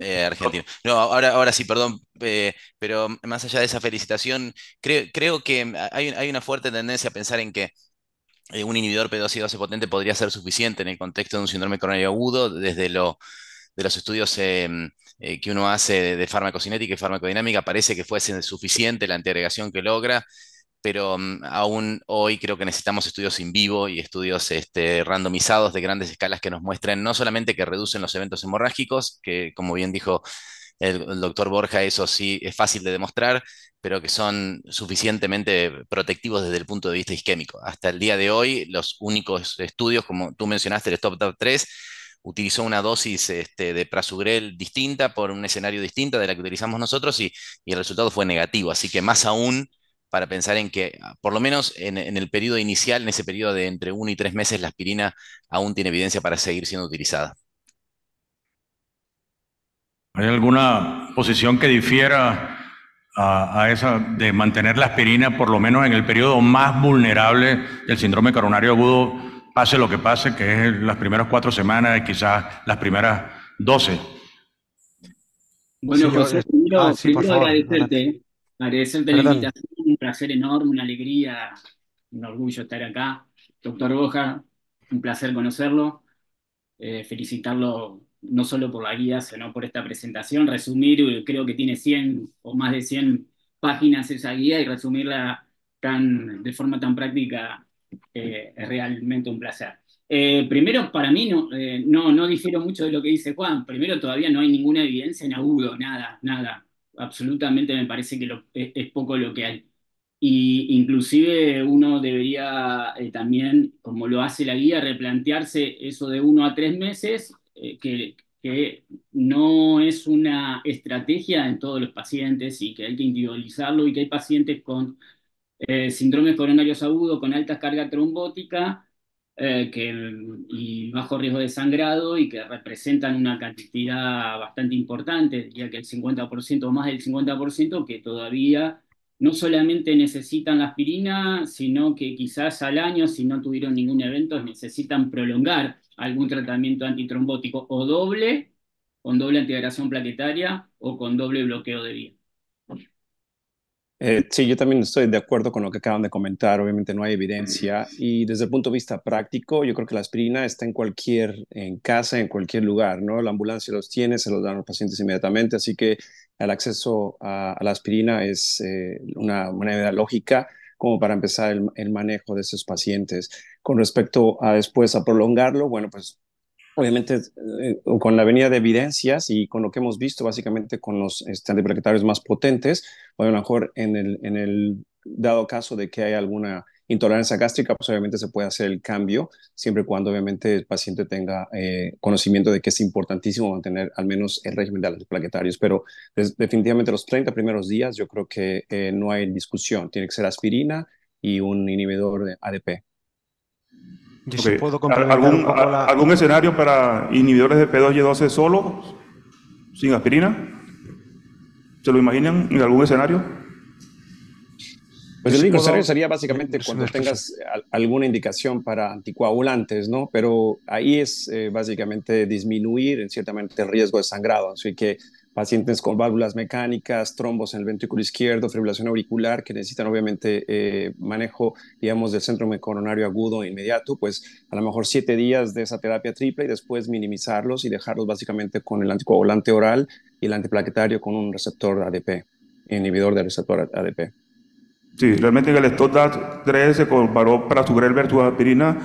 eh, argentino. No, ahora, ahora sí, perdón, eh, pero más allá de esa felicitación, creo, que hay, una fuerte tendencia a pensar en que eh, un inhibidor P12 potente podría ser suficiente en el contexto de un síndrome coronario agudo, desde de los estudios em, eh, que uno hace de, farmacocinética y farmacodinámica parece que fuese suficiente la interrogación que logra, pero mm, aún hoy creo que necesitamos estudios in vivo y estudios este, randomizados de grandes escalas que nos muestren no solamente que reducen los eventos hemorrágicos, que como bien dijo el, doctor Borja, eso sí es fácil de demostrar, pero que son suficientemente protectivos desde el punto de vista isquémico. Hasta el día de hoy, los únicos estudios, como tú mencionaste, el Stop Top 3, utilizó una dosis este, de prasugrel distinta por un escenario distinto de la que utilizamos nosotros y, el resultado fue negativo. Así que más aún para pensar en que, ah, por lo menos en, el periodo inicial, en ese periodo de entre uno y tres meses, la aspirina aún tiene evidencia para seguir siendo utilizada. ¿Hay alguna posición que difiera a, a esa de mantener la aspirina por lo menos en el periodo más vulnerable del síndrome coronario agudo pase lo que pase, que es las primeras cuatro semanas, y quizás las primeras doce. Bueno, José, quiero, ah, agradecerte, la invitación, un placer enorme, una alegría, un orgullo estar acá. Doctor Boja, un placer conocerlo, eh, felicitarlo no solo por la guía, sino por esta presentación. Resumir, eh, creo que tiene 100 o más de 100 páginas esa guía y resumirla tan, de forma tan práctica eh, es realmente un placer. Eh, primero, para mí no, eh, no, no, difiero mucho de lo que dice Juan. Primero, todavía no hay ninguna evidencia en agudo, nada, nada. Absolutamente me parece que es, poco lo que hay. Y inclusive uno debería también, como lo hace la guía, replantearse eso de uno a tres meses, que, que no es una estrategia en todos los pacientes y que hay que individualizarlo y que hay pacientes con eh, Síndromes coronarios agudos con alta carga trombótica eh, que, y bajo riesgo de sangrado y que representan una cantidad bastante importante, ya que el 50% o más del 50% que todavía no solamente necesitan la aspirina, sino que quizás al año, si no tuvieron ningún evento, necesitan prolongar algún tratamiento antitrombótico o doble, con doble antigradación plaquetaria o con doble bloqueo de vía. Eh, sí, yo también estoy de acuerdo con lo que acaban de comentar. Obviamente no hay evidencia y desde el punto de vista práctico, yo creo que la aspirina está en cualquier, en casa, en cualquier lugar, ¿no? La ambulancia los tiene, se los dan a los pacientes inmediatamente, así que el acceso a, la aspirina es eh, una manera lógica como para empezar el, el, manejo de esos pacientes. Con respecto a después a prolongarlo, bueno, pues obviamente eh, con la venida de evidencias y con lo que hemos visto básicamente con los este, más potentes, o a lo mejor en el, en el dado caso de que hay alguna intolerancia gástrica, pues obviamente se puede hacer el cambio, siempre y cuando obviamente el paciente tenga eh, conocimiento de que es importantísimo mantener al menos el régimen de antiplaquetarios Pero definitivamente los 30 primeros días yo creo que eh, no hay discusión, tiene que ser aspirina y un inhibidor de ADP. ¿Algún, ¿Algún escenario para inhibidores de P2Y12 solo, sin aspirina? ¿Se lo imaginan en algún escenario? Pues el único escenario sería básicamente cuando tengas alguna indicación para anticoagulantes, ¿no? Pero ahí es eh, básicamente disminuir en ciertamente el riesgo de sangrado. Así que pacientes con válvulas mecánicas, trombos en el ventrículo izquierdo, fibrilación auricular, que necesitan obviamente eh, manejo, digamos, del centro coronario agudo e inmediato, pues a lo mejor siete días de esa terapia triple y después minimizarlos y dejarlos básicamente con el anticoagulante oral y el antiplaquetario con un receptor ADP, inhibidor del receptor ADP. Sí, realmente en el Stock 3 se comparó para prasugrel versus aspirina,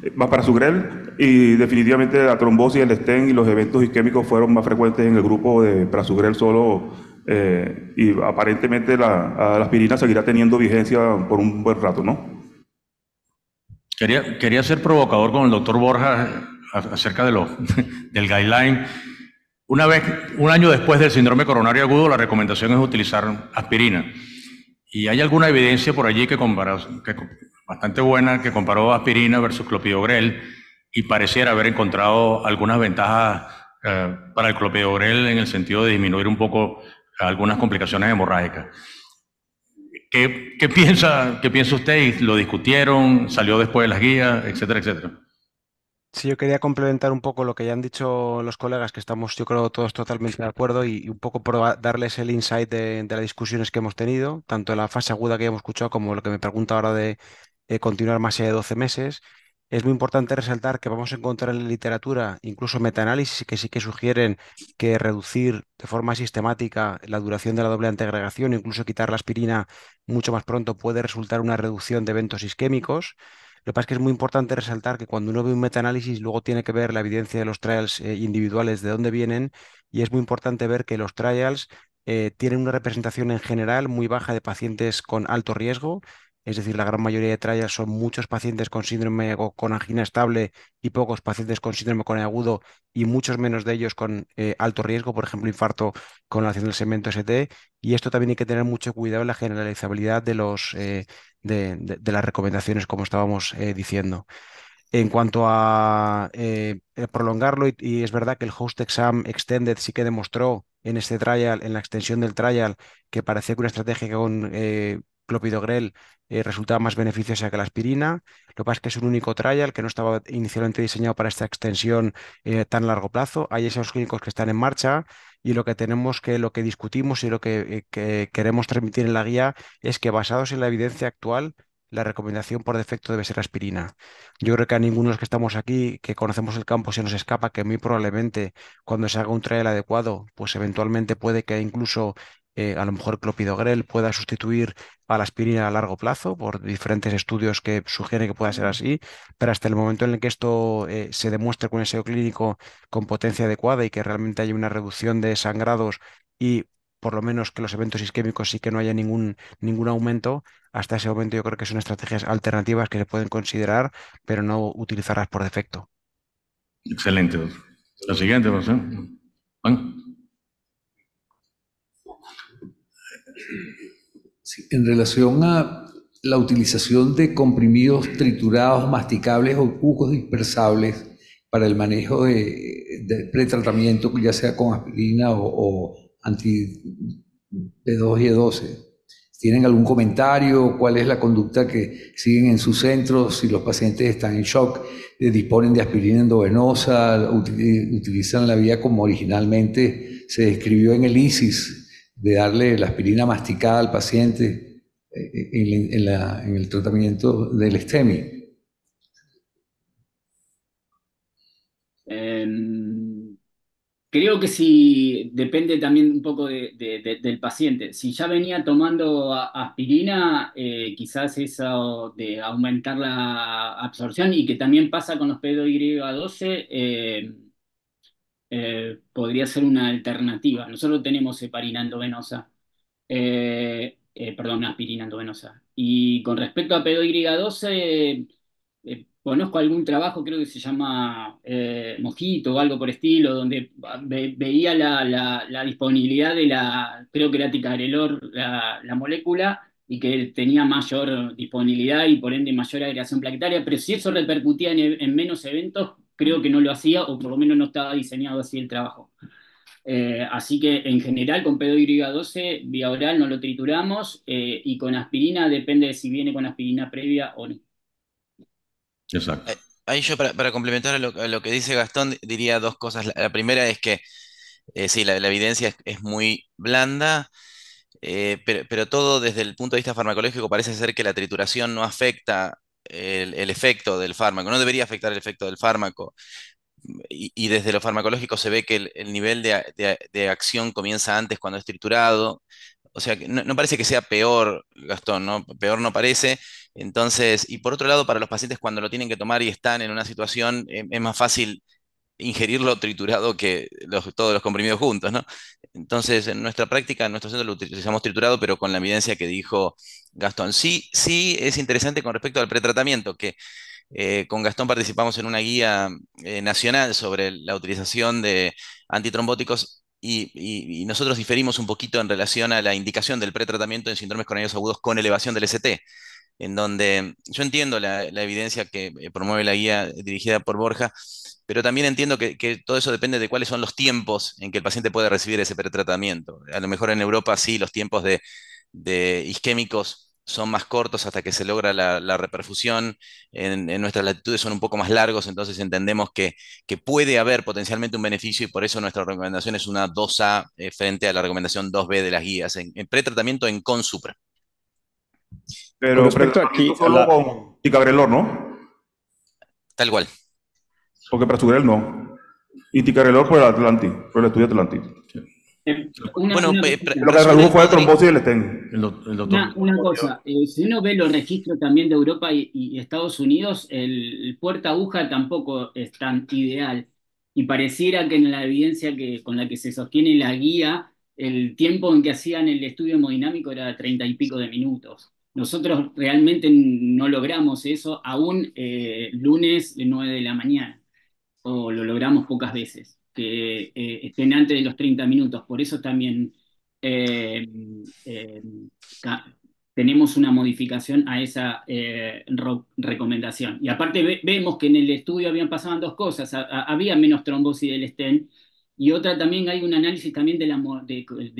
eh, más prasugrel, y definitivamente la trombosis, el estén y los eventos isquémicos fueron más frecuentes en el grupo de prasugrel solo, eh, y aparentemente la, aspirina seguirá teniendo vigencia por un buen rato, ¿no? Quería, quería ser provocador con el doctor Borja eh, acerca de los del guideline. Una vez, un año después del síndrome coronario agudo, la recomendación es utilizar aspirina. Y hay alguna evidencia por allí que comparó, bastante buena, que comparó aspirina versus clopidogrel y pareciera haber encontrado algunas ventajas eh, para el clopidogrel en el sentido de disminuir un poco algunas complicaciones hemorrágicas. ¿Qué, piensa, qué piensa usted? ¿Lo discutieron? ¿Salió después de las guías? Etcétera, etcétera. Sí, yo quería complementar un poco lo que ya han dicho los colegas, que estamos, yo creo, todos totalmente de acuerdo y, un poco por darles el insight de, las discusiones que hemos tenido, tanto en la fase aguda que hemos escuchado como lo que me pregunta ahora de continuar más allá de 12 meses. Es muy importante resaltar que vamos a encontrar en la literatura, incluso metaanálisis, que sí que sugieren que reducir de forma sistemática la duración de la doble anteagregación, incluso quitar la aspirina mucho más pronto, puede resultar una reducción de eventos isquémicos. Lo que pasa es que es muy importante resaltar que cuando uno ve un metaanálisis, luego tiene que ver la evidencia de los trials eh, individuales, de dónde vienen, y es muy importante ver que los trials eh, tienen una representación en general muy baja de pacientes con alto riesgo, es decir, la gran mayoría de trials son muchos pacientes con síndrome o con angina estable y pocos pacientes con síndrome con agudo y muchos menos de ellos con eh, alto riesgo, por ejemplo, infarto con la acción del segmento ST. Y esto también hay que tener mucho cuidado en la generalizabilidad de los, de, las recomendaciones, como estábamos eh, diciendo. En cuanto a eh, prolongarlo, y, es verdad que el Host Exam Extended sí que demostró en este trial, en la extensión del trial, que parecía que una estrategia con, eh, clopidogrel eh, resultaba más beneficiosa que la aspirina. Lo que pasa es que es un único trial que no estaba inicialmente diseñado para esta extensión eh, tan largo plazo. Hay esos clínicos que están en marcha y lo que tenemos que, lo que discutimos y lo que, eh, que queremos transmitir en la guía es que basados en la evidencia actual, la recomendación por defecto debe ser aspirina. Yo creo que a ninguno de los que estamos aquí, que conocemos el campo, se nos escapa que muy probablemente cuando se haga un trial adecuado, pues eventualmente puede que incluso eh, a lo mejor clopidogrel pueda sustituir a la aspirina a largo plazo por diferentes estudios que sugieren que pueda ser así, pero hasta el momento en el que esto eh, se demuestre con ese clínico con potencia adecuada y que realmente haya una reducción de sangrados y por lo menos que los eventos isquémicos sí que no haya ningún, ningún aumento, hasta ese momento yo creo que son estrategias alternativas que se pueden considerar, pero no utilizarlas por defecto. Excelente. La siguiente, José. en relación a la utilización de comprimidos triturados, masticables o cucos dispersables para el manejo de, pretratamiento, ya sea con aspirina o, anti-B2 y 12 e tienen algún comentario, cuál es la conducta que siguen en sus centros, si los pacientes están en shock, eh, disponen de aspirina endovenosa, utilizan la vía como originalmente se describió en el ISIS, de darle la aspirina masticada al paciente eh, eh, en, el tratamiento del STEMI. Creo que sí, depende también un poco del paciente. Si ya venía tomando aspirina, eh, quizás eso de aumentar la absorción y que también pasa con los pedo y 12 eh, eh, podría ser una alternativa. Nosotros tenemos heparina endovenosa, eh, eh, perdón, aspirina endovenosa. Y con respecto a y 12 conozco algún trabajo, creo que se llama Mojito o algo por estilo, donde veía la, disponibilidad de la, creo que era la, molécula, y que tenía mayor disponibilidad y por ende mayor agregación plaquetaria, pero si eso repercutía en menos eventos, creo que no lo hacía o por lo menos no estaba diseñado así el trabajo. Eh, así que en general con pedo 12 vía oral no lo trituramos eh, y con aspirina depende de si viene con aspirina previa o no. Exacto. Eh, ahí yo para, complementar a lo, que dice Gastón diría dos cosas. La, primera es que sí, la, evidencia es, muy blanda, pero, pero todo desde el punto de vista farmacológico parece ser que la trituración no afecta el, efecto del fármaco, no debería afectar el efecto del fármaco. Y, desde lo farmacológico se ve que el, nivel de, acción comienza antes cuando es triturado. O sea, no, no parece que sea peor, Gastón, ¿no? Peor no parece. Entonces, y por otro lado, para los pacientes cuando lo tienen que tomar y están en una situación, eh, es, más fácil ingerirlo triturado que todos los comprimidos juntos, ¿no? Entonces, en nuestra práctica, en nuestro centro lo utilizamos triturado, pero con la evidencia que dijo Gastón. Sí, sí es interesante con respecto al pretratamiento, que eh, con Gastón participamos en una guía eh, nacional sobre la utilización de antitrombóticos y, nosotros diferimos un poquito en relación a la indicación del pretratamiento en síndromes coronarios agudos con elevación del ST, en donde yo entiendo la, evidencia que eh, promueve la guía dirigida por Borja, pero también entiendo que, todo eso depende de cuáles son los tiempos en que el paciente puede recibir ese pretratamiento. A lo mejor en Europa sí, los tiempos de isquémicos son más cortos hasta que se logra la, reperfusión, en, nuestras latitudes son un poco más largos, entonces entendemos que, puede haber potencialmente un beneficio y por eso nuestra recomendación es una 2A eh, frente a la recomendación 2B de las guías, en, pretratamiento en consupra. Pero respecto aquí solo con ticagrelor, ¿no? Tal cual. Porque para prasugrel no. Y ticagrelor por el Atlantic, por el estudio Atlantic. Una, bueno, lo el una, cosa, eh, si uno ve los registros también de Europa y, Estados Unidos, el, puerta aguja tampoco es tan ideal. Y pareciera que en la evidencia que, con la que se sostiene la guía, el tiempo en que hacían el estudio hemodinámico era treinta y pico de minutos. Nosotros realmente no logramos eso aún eh, lunes de 9 de la mañana, o lo logramos pocas veces que eh, estén antes de los 30 minutos. Por eso también eh, eh, tenemos una modificación a esa recomendación. Y aparte vemos que en el estudio habían pasado dos cosas. había menos trombosis del estén y otra también hay un análisis también de,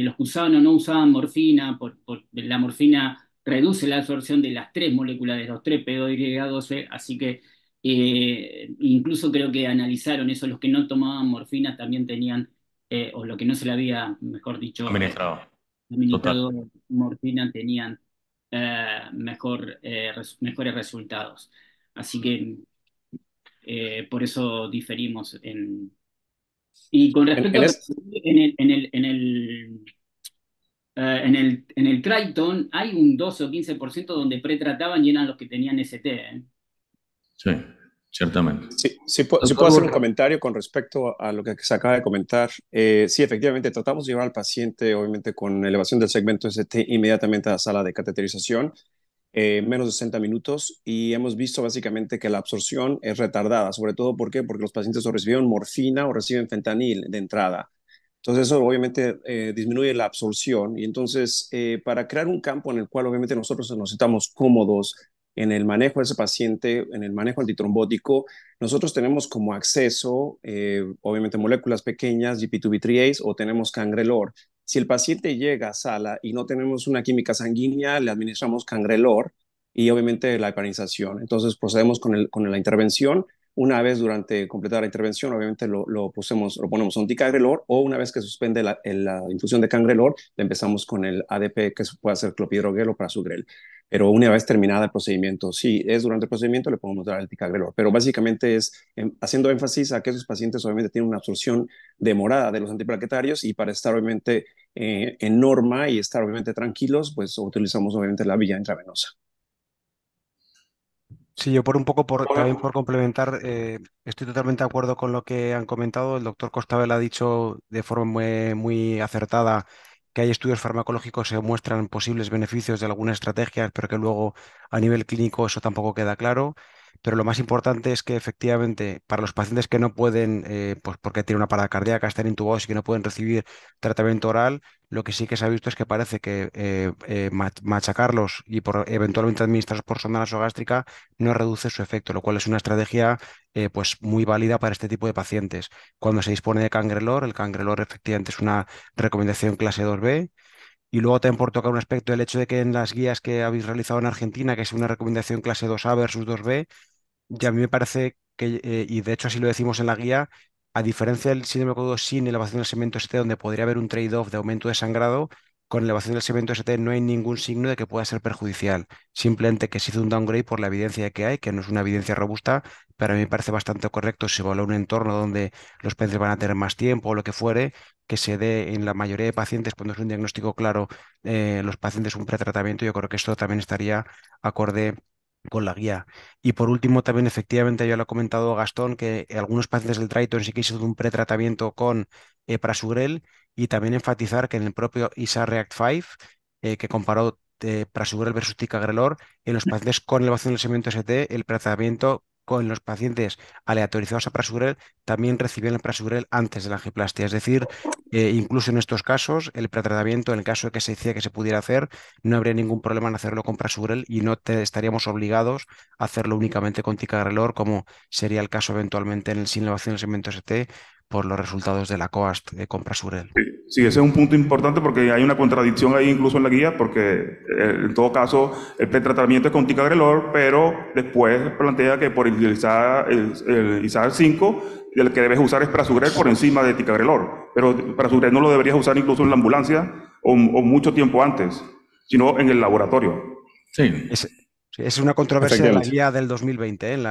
los que usaban o no usaban morfina, por, la morfina reduce la absorción de las tres moléculas de los tres PO y 12 e, así que eh, incluso creo que analizaron eso, los que no tomaban morfina también tenían, eh, o lo que no se le había, mejor dicho, eh, administrado, morfina, tenían mejor, mejores resultados. Así que por eso diferimos en... Y con respecto a, el, en el, Triton hay un 12 o 15% donde pretrataban y eran los que tenían ST. Sí. Ciertamente. Sí, sí, si puedo hacer un comentario con respecto a lo que se acaba de comentar. Eh, sí, efectivamente, tratamos de llevar al paciente, obviamente, con elevación del segmento ST inmediatamente a la sala de cateterización, eh, menos de 60 minutos, y hemos visto básicamente que la absorción es retardada, sobre todo ¿por porque los pacientes o recibieron morfina o reciben fentanil de entrada. Entonces eso obviamente eh, disminuye la absorción y entonces eh, para crear un campo en el cual obviamente nosotros nos sentamos cómodos, en el manejo de ese paciente, en el manejo antitrombótico, nosotros tenemos como acceso, eh, obviamente, moléculas pequeñas, gp 2 b 3 o tenemos cangrelor. Si el paciente llega a sala y no tenemos una química sanguínea, le administramos cangrelor y obviamente la heparinización. Entonces procedemos con, con la intervención una vez durante completada la intervención, obviamente lo, ponemos pusemos, lo ponemos o una vez que suspende la, infusión de cangrelor, le empezamos con el ADP que puede ser clopidogrel o prasugrel. Pero una vez terminada el procedimiento, si es durante el procedimiento, le podemos dar el ticagrelor. Pero básicamente es em, haciendo énfasis a que esos pacientes obviamente tienen una absorción demorada de los antiplaquetarios y para estar obviamente eh, en norma y estar obviamente tranquilos, pues utilizamos obviamente la vía intravenosa. Sí, yo por un poco, también por complementar, eh, estoy totalmente de acuerdo con lo que han comentado. El doctor Costabel ha dicho de forma muy, muy acertada que hay estudios farmacológicos que muestran posibles beneficios de algunas estrategias, pero que luego a nivel clínico eso tampoco queda claro pero lo más importante es que efectivamente para los pacientes que no pueden, eh, pues porque tienen una parada cardíaca, están intubados y que no pueden recibir tratamiento oral, lo que sí que se ha visto es que parece que eh, eh, machacarlos y por, eventualmente administrarlos por sonda nasogástrica no reduce su efecto, lo cual es una estrategia pues muy válida para este tipo de pacientes. Cuando se dispone de cangrelor, el cangrelor efectivamente es una recomendación clase 2B, y luego también por tocar un aspecto, el hecho de que en las guías que habéis realizado en Argentina, que es una recomendación clase 2A versus 2B, ya a mí me parece que, eh, y de hecho así lo decimos en la guía, a diferencia del síndrome Código sin elevación del segmento ST donde podría haber un trade-off de aumento de sangrado, con elevación del segmento ST no hay ningún signo de que pueda ser perjudicial, simplemente que se hizo un downgrade por la evidencia que hay, que no es una evidencia robusta, pero a mí me parece bastante correcto si evalúa un entorno donde los pacientes van a tener más tiempo o lo que fuere, que se dé en la mayoría de pacientes cuando es un diagnóstico claro, eh, los pacientes un pretratamiento, yo creo que esto también estaría acorde con la guía. Y por último, también efectivamente, ya lo ha comentado Gastón, que algunos pacientes del Triton sí que hicieron un pretratamiento con Eprasurel. Eh, y también enfatizar que en el propio ISA React 5, eh, que comparó eh, para asegurar el versus Ticagrelor, en los pacientes con elevación del segmento ST, el tratamiento con los pacientes aleatorizados a prasugrel también recibían el prasugrel antes de la angioplastia. Es decir, eh, incluso en estos casos, el pretratamiento, en el caso de que se decía que se pudiera hacer, no habría ningún problema en hacerlo con prasugrel y no estaríamos obligados a hacerlo únicamente con ticagrelor, como sería el caso eventualmente en el sin elevación del segmento ST por los resultados de la COAST de eh, con prasugrel. Sí, ese es un punto importante porque hay una contradicción ahí incluso en la guía, porque eh, en todo caso el pretratamiento es con ticagrelor, pero después plantea que por utilizar el, el ISAR 5, el que debes usar es prasugrel por encima de ticagrelor, pero prasugrel no lo deberías usar incluso en la ambulancia o, mucho tiempo antes, sino en el laboratorio. Sí, es una controversia de la guía del 2020. ¿eh? En,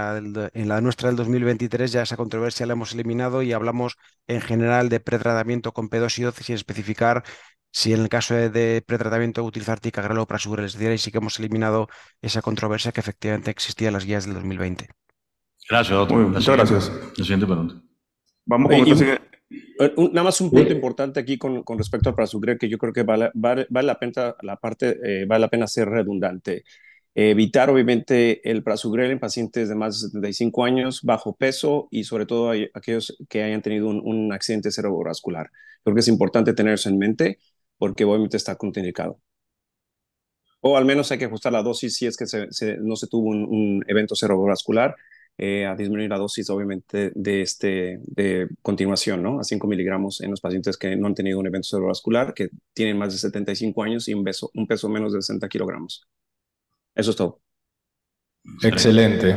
la, nuestra del 2023 ya esa controversia la hemos eliminado y hablamos en general de pretratamiento con P2 y sin especificar si en el caso de, pretratamiento utilizar ticagrelor o prasugrel. Es decir, ahí sí que hemos eliminado esa controversia que efectivamente existía en las guías del 2020. Gracias, doctor. muchas gracias. La siguiente pregunta. Vamos Nada más un punto importante aquí con, respecto al prasugrel que yo creo que vale, la, la parte, eh, vale la pena ser redundante evitar obviamente el prasugrel en pacientes de más de 75 años, bajo peso y sobre todo aquellos que hayan tenido un, accidente cerebrovascular. porque es importante tener eso en mente porque obviamente está contraindicado. O al menos hay que ajustar la dosis si es que no se tuvo un, evento cerebrovascular, eh, a disminuir la dosis obviamente de, este, de continuación ¿no? a 5 miligramos en los pacientes que no han tenido un evento cerebrovascular, que tienen más de 75 años y un, un peso menos de 60 kilogramos. Eso es todo. Excelente.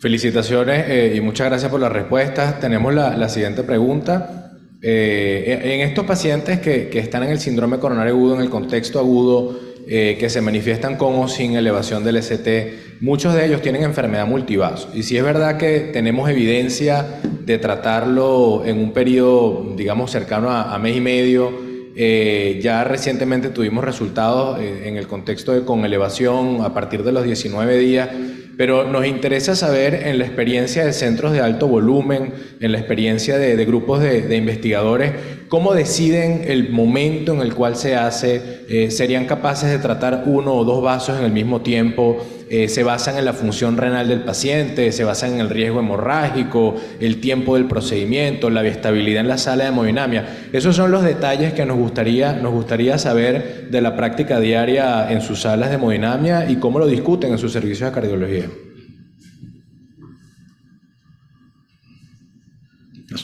Felicitaciones eh, y muchas gracias por las respuestas. Tenemos la, siguiente pregunta. Eh, en estos pacientes que, que, están en el síndrome coronario agudo, en el contexto agudo, eh, que se manifiestan con o sin elevación del ST, muchos de ellos tienen enfermedad multivaso. Y si es verdad que tenemos evidencia de tratarlo en un periodo, digamos, cercano a mes y medio, eh, ya recientemente tuvimos resultados eh, en el contexto de con elevación a partir de los 19 días, pero nos interesa saber en la experiencia de centros de alto volumen, en la experiencia de, grupos de, investigadores, cómo deciden el momento en el cual se hace, eh, serían capaces de tratar uno o dos vasos en el mismo tiempo, eh, se basan en la función renal del paciente, se basan en el riesgo hemorrágico, el tiempo del procedimiento, la estabilidad en la sala de hemodinamia. Esos son los detalles que nos gustaría, nos gustaría saber de la práctica diaria en sus salas de hemodinamia y cómo lo discuten en sus servicios de cardiología.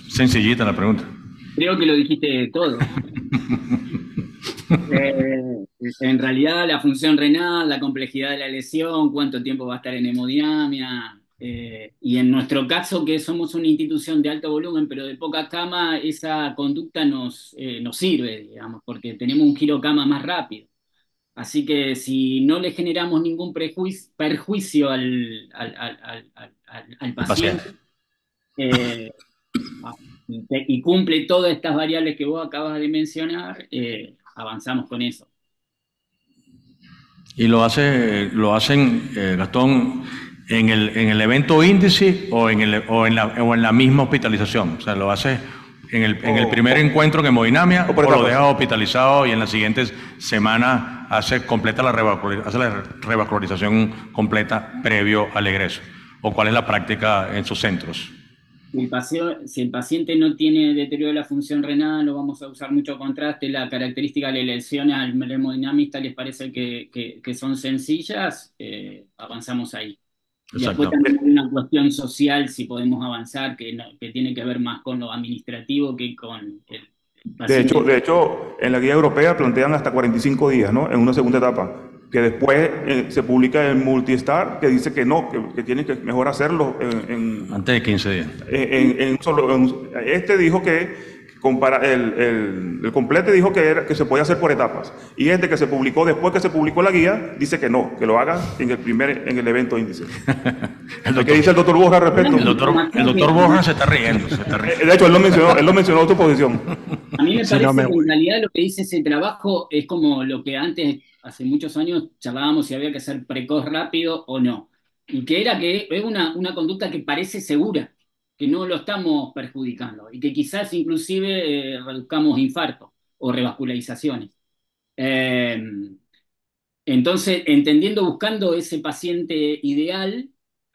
Sencillita la pregunta. Creo que lo dijiste todo. Eh, en realidad, la función renal, la complejidad de la lesión, cuánto tiempo va a estar en hemodinamia. Eh, y en nuestro caso, que somos una institución de alto volumen, pero de poca cama, esa conducta nos, eh, sirve, digamos, porque tenemos un giro cama más rápido. Así que si no le generamos ningún perjuicio al, paciente, eh, y cumple todas estas variables que vos acabas de mencionar, avanzamos con eso. Y lo, hace, lo hacen, eh, Gastón, en el, en el, evento índice o en, el, o en, la, o en la misma hospitalización. O sea, lo hace en el, en el, oh. primer encuentro en hemodinamia oh, o, lo deja hospitalizado y en las siguientes semanas hace completa la, hace la completa previo al egreso? ¿O cuál es la práctica en sus centros? Si el, paciente no tiene deterioro de la función renal, no vamos a usar mucho contraste, la característica de la lesión al hemodinamista les parece que, son sencillas, eh, avanzamos ahí. Y después también hay una cuestión social, si podemos avanzar, que, tiene que ver más con lo administrativo que con el paciente. De hecho, de hecho, en la guía europea plantean hasta 45 días, ¿no? En una segunda etapa que después eh, se publica en Multistar, que dice que no, que, que que mejor hacerlo en, antes de 15 días. este dijo que el, el, el complete dijo que, que se podía hacer por etapas. Y este que se publicó después que se publicó la guía, dice que no, que lo haga en el primer en el evento índice. el doctor, ¿Qué dice el doctor Borja al respecto? El doctor, el doctor Borja se está riendo. De hecho, él lo mencionó, él lo mencionó a posición. A mí me parece que en realidad lo que dice ese trabajo es como lo que antes hace muchos años charlábamos si había que ser precoz rápido o no. Y que era que es una, conducta que parece segura, que no lo estamos perjudicando y que quizás inclusive eh, reduzcamos infartos o revascularizaciones. Em, entonces, entendiendo, buscando ese paciente ideal,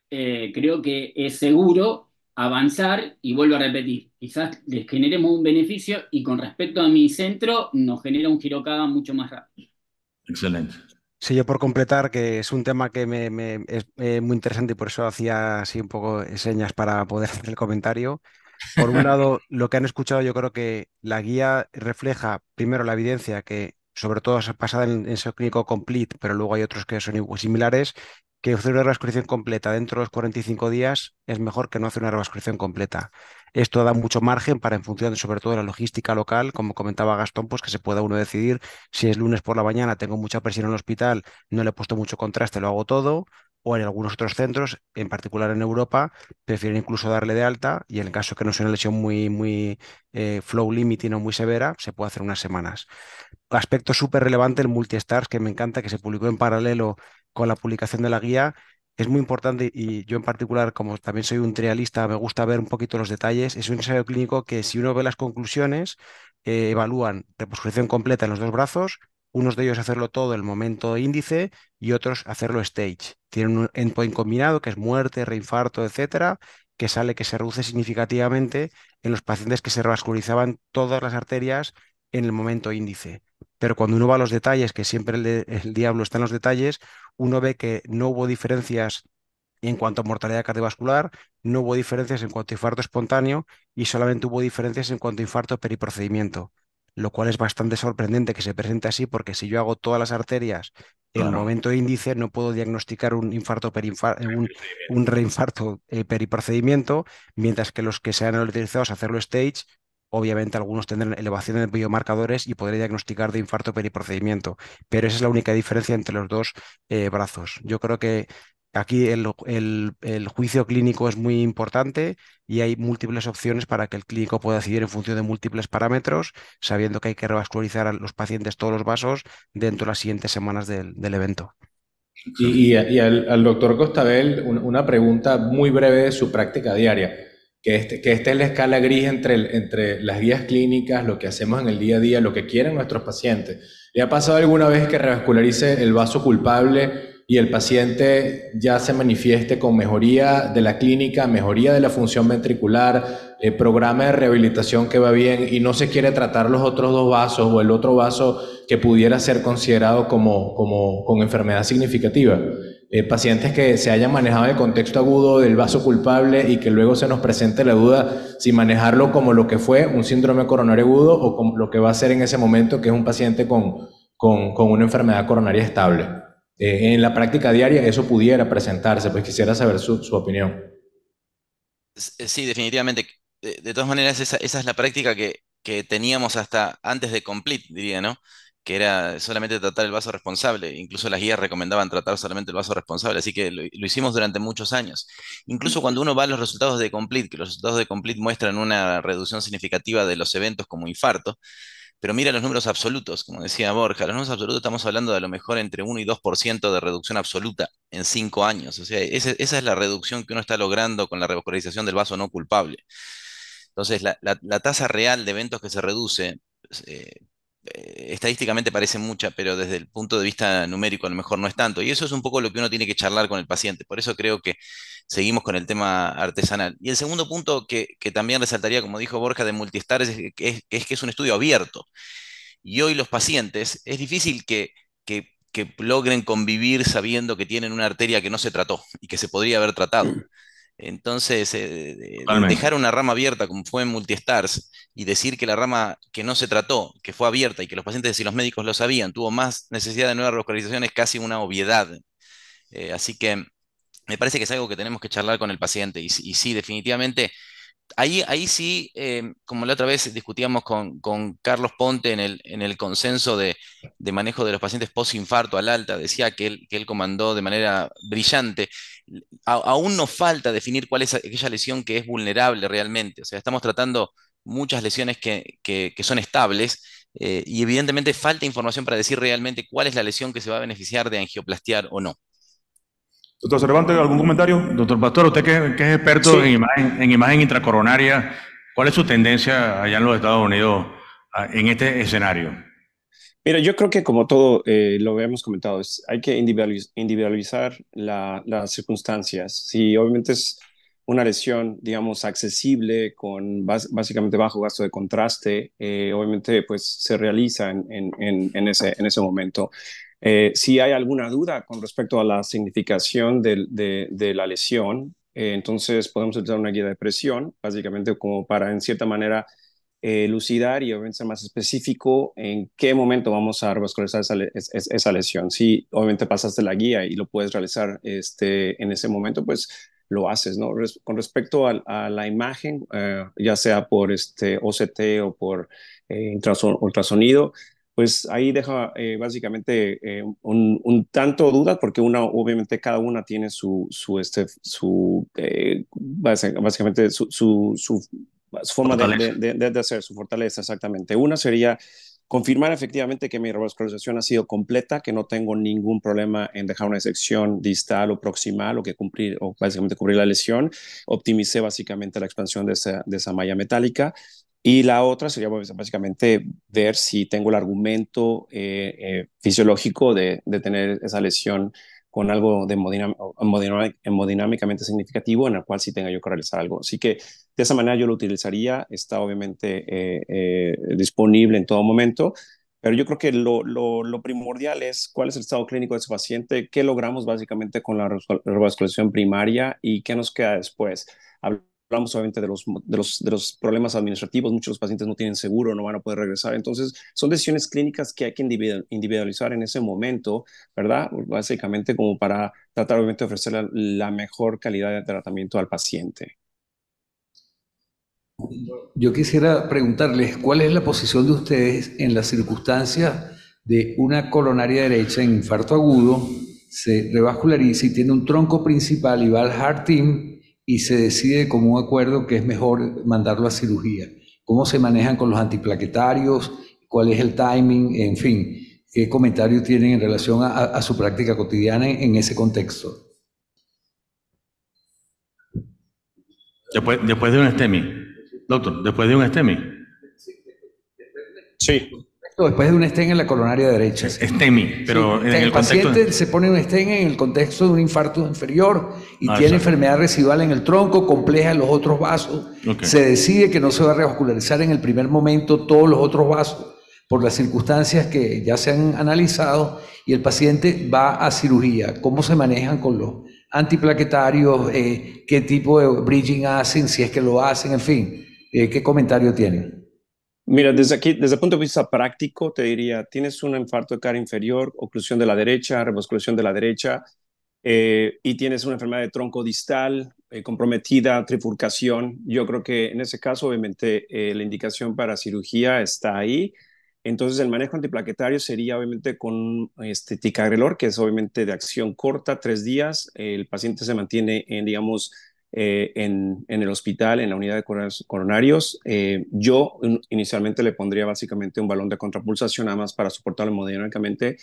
eh, creo que es seguro avanzar y vuelvo a repetir, quizás les generemos un beneficio y con respecto a mi centro nos genera un girocada mucho más rápido. Excelente. Sí, yo por completar, que es un tema que me, es eh, muy interesante y por eso hacía así un poco señas para poder hacer el comentario. Por un lado, lo que han escuchado, yo creo que la guía refleja primero la evidencia que sobre todo es basada en, en clínico complete, pero luego hay otros que son similares, que hacer una revascripción completa dentro de los 45 días es mejor que no hacer una revascripción completa. Esto da mucho margen para, en función de, sobre todo de la logística local, como comentaba Gastón, pues que se pueda uno decidir si es lunes por la mañana, tengo mucha presión en el hospital, no le he puesto mucho contraste, lo hago todo, o en algunos otros centros, en particular en Europa, prefieren incluso darle de alta y en el caso que no sea una lesión muy, muy eh, flow limiting o muy severa, se puede hacer unas semanas. Aspecto súper relevante, el Multistars, que me encanta, que se publicó en paralelo con la publicación de la guía es muy importante y yo en particular, como también soy un trialista, me gusta ver un poquito los detalles. Es un ensayo clínico que si uno ve las conclusiones, eh, evalúan reposición completa en los dos brazos, unos de ellos hacerlo todo el momento índice y otros hacerlo stage. Tienen un endpoint combinado que es muerte, reinfarto, etcétera, que sale que se reduce significativamente en los pacientes que se revascularizaban todas las arterias en el momento índice. Pero cuando uno va a los detalles, que siempre el diablo está en los detalles, uno ve que no hubo diferencias en cuanto a mortalidad cardiovascular, no hubo diferencias en cuanto a infarto espontáneo y solamente hubo diferencias en cuanto a infarto periprocedimiento, lo cual es bastante sorprendente que se presente así porque si yo hago todas las arterias en el momento de índice no puedo diagnosticar un infarto eh, un, un, reinfarto eh, periprocedimiento, mientras que los que se han a hacerlo stage Obviamente algunos tendrán elevación de biomarcadores y podré diagnosticar de infarto periprocedimiento, pero esa es la única diferencia entre los dos eh, brazos. Yo creo que aquí el, juicio clínico es muy importante y hay múltiples opciones para que el clínico pueda decidir en función de múltiples parámetros, sabiendo que hay que revascularizar a los pacientes todos los vasos dentro de las siguientes semanas del, evento. Y, al, doctor Costabel, una pregunta muy breve de su práctica diaria que, este, que esta es la escala gris entre, entre las guías clínicas, lo que hacemos en el día a día, lo que quieren nuestros pacientes. ¿Le ha pasado alguna vez que revascularice el vaso culpable y el paciente ya se manifieste con mejoría de la clínica, mejoría de la función ventricular, el eh, programa de rehabilitación que va bien y no se quiere tratar los otros dos vasos o el otro vaso que pudiera ser considerado como, como con enfermedad significativa? Eh, pacientes que se hayan manejado en el contexto agudo del vaso culpable y que luego se nos presente la duda si manejarlo como lo que fue un síndrome coronario agudo o como lo que va a ser en ese momento, que es un paciente con, con, una enfermedad coronaria estable. Eh, en la práctica diaria eso pudiera presentarse, pues quisiera saber su, opinión. Eh, sí, definitivamente. De, todas maneras, esa, es la práctica que, que teníamos hasta antes de Complete, diría, ¿no? que era solamente tratar el vaso responsable. Incluso las guías recomendaban tratar solamente el vaso responsable, así que lo, hicimos durante muchos años. Incluso cuando uno va a los resultados de Complete, que los resultados de Complete muestran una reducción significativa de los eventos como infarto, pero mira los números absolutos, como decía Borja, los números absolutos estamos hablando de a lo mejor entre 1 y 2% de reducción absoluta en 5 años. O sea, esa, es la reducción que uno está logrando con la revascularización del vaso no culpable. Entonces, la, tasa real de eventos que se reduce eh, eh, estadísticamente parece mucha, pero desde el punto de vista numérico a lo mejor no es tanto. Y eso es un poco lo que uno tiene que charlar con el paciente. Por eso creo que seguimos con el tema artesanal. Y el segundo punto que, también resaltaría, como dijo Borja, de Multistar es, que es un estudio abierto. Y hoy los pacientes, es difícil que logren convivir sabiendo que tienen una arteria que no se trató y que se podría haber tratado. Entonces, eh, dejar una rama abierta como fue en Multistars y decir que la rama que no se trató, que fue abierta y que los pacientes y los médicos lo sabían, tuvo más necesidad de nuevas localizaciones es casi una obviedad. Eh, así que me parece que es algo que tenemos que charlar con el paciente y sí, definitivamente ahí, sí, em, como la otra vez discutíamos con, Carlos Ponte en el, consenso de, manejo de los pacientes post-infarto al alta, decía que él, comandó de manera brillante. aún nos falta definir cuál es aquella lesión que es vulnerable realmente. O sea, estamos tratando muchas lesiones que, son estables eh, y evidentemente falta información para decir realmente cuál es la lesión que se va a beneficiar de angioplastiar o no. Doctor Cervantes, ¿algún comentario? Doctor Pastor, usted que, es experto en, imagen, intracoronaria, ¿cuál es su tendencia allá en los Estados Unidos en este escenario? Mira, yo creo que como todo eh, lo hemos comentado, hay que individualizar las circunstancias. Si obviamente es una lesión, digamos, accesible, con básicamente bajo gasto de contraste, eh, obviamente pues se realiza en ese momento. Eh, si hay alguna duda con respecto a la significación de, la lesión, eh, entonces podemos utilizar una guía de presión, básicamente como para, en cierta manera, eh, lucidar y obviamente ser más específico en qué momento vamos a revascularizar esa, lesión. Si obviamente pasaste la guía y lo puedes realizar este, en ese momento, pues lo haces, ¿no? con respecto a, la imagen, eh, ya sea por este OCT o por ultrasonido, pues ahí deja eh, básicamente eh, un, tanto duda, porque una, obviamente cada una tiene su, este, su eh, básicamente su, su, forma de, hacer, su fortaleza, exactamente. Una sería confirmar efectivamente que mi revascularización ha sido completa, que no tengo ningún problema en dejar una sección distal o proximal o que cumplir, o básicamente cubrir la lesión. Optimicé básicamente la expansión de esa, de esa malla metálica. Y la otra sería básicamente ver si tengo el argumento eh, eh, fisiológico de, tener esa lesión con algo de hemodinámicamente significativo en el cual sí tenga yo que realizar algo. Así que de esa manera yo lo utilizaría, está obviamente eh, disponible en todo momento, pero yo creo que lo, primordial es cuál es el estado clínico de su paciente, qué logramos básicamente con la revascularización primaria y qué nos queda después hablamos obviamente de los, de los, de los problemas administrativos, muchos pacientes no tienen seguro, no van a poder regresar. Entonces, son decisiones clínicas que hay que individualizar en ese momento, ¿verdad? Básicamente como para tratar obviamente de ofrecer la, mejor calidad de tratamiento al paciente. Yo quisiera preguntarles, ¿cuál es la posición de ustedes en la circunstancia de una coronaria derecha en infarto agudo? Se revasculariza y tiene un tronco principal y va al heart team y se decide como un acuerdo que es mejor mandarlo a cirugía. ¿Cómo se manejan con los antiplaquetarios? ¿Cuál es el timing? En fin, ¿qué comentarios tienen en relación a, su práctica cotidiana en, ese contexto? Después, después de un STEMI. Doctor, después de un STEMI. Sí después de un estén en la coronaria derecha. STEMI, pero en el, paciente se pone un estén en el contexto de un infarto inferior y ah, tiene enfermedad residual en el tronco, compleja en los otros vasos. Se decide que no se va a revascularizar en el primer momento todos los otros vasos por las circunstancias que ya se han analizado y el paciente va a cirugía. ¿Cómo se manejan con los antiplaquetarios? Eh, ¿Qué tipo de bridging hacen? Si es que lo hacen, en fin. Eh, ¿Qué comentario tienen? Mira, desde aquí, desde el punto de vista práctico, te diría, tienes un infarto de cara inferior, oclusión de la derecha, remusculación de la derecha, eh, y tienes una enfermedad de tronco distal eh, comprometida, trifurcación. Yo creo que en ese caso, obviamente, eh, la indicación para cirugía está ahí. Entonces, el manejo antiplaquetario sería, obviamente, con este ticagrelor, que es obviamente de acción corta, tres días. el paciente se mantiene en, digamos, eh, en, el hospital, en la unidad de coronarios. Eh, yo inicialmente le pondría básicamente un balón de contrapulsación nada más para soportarlo hemodinámicamente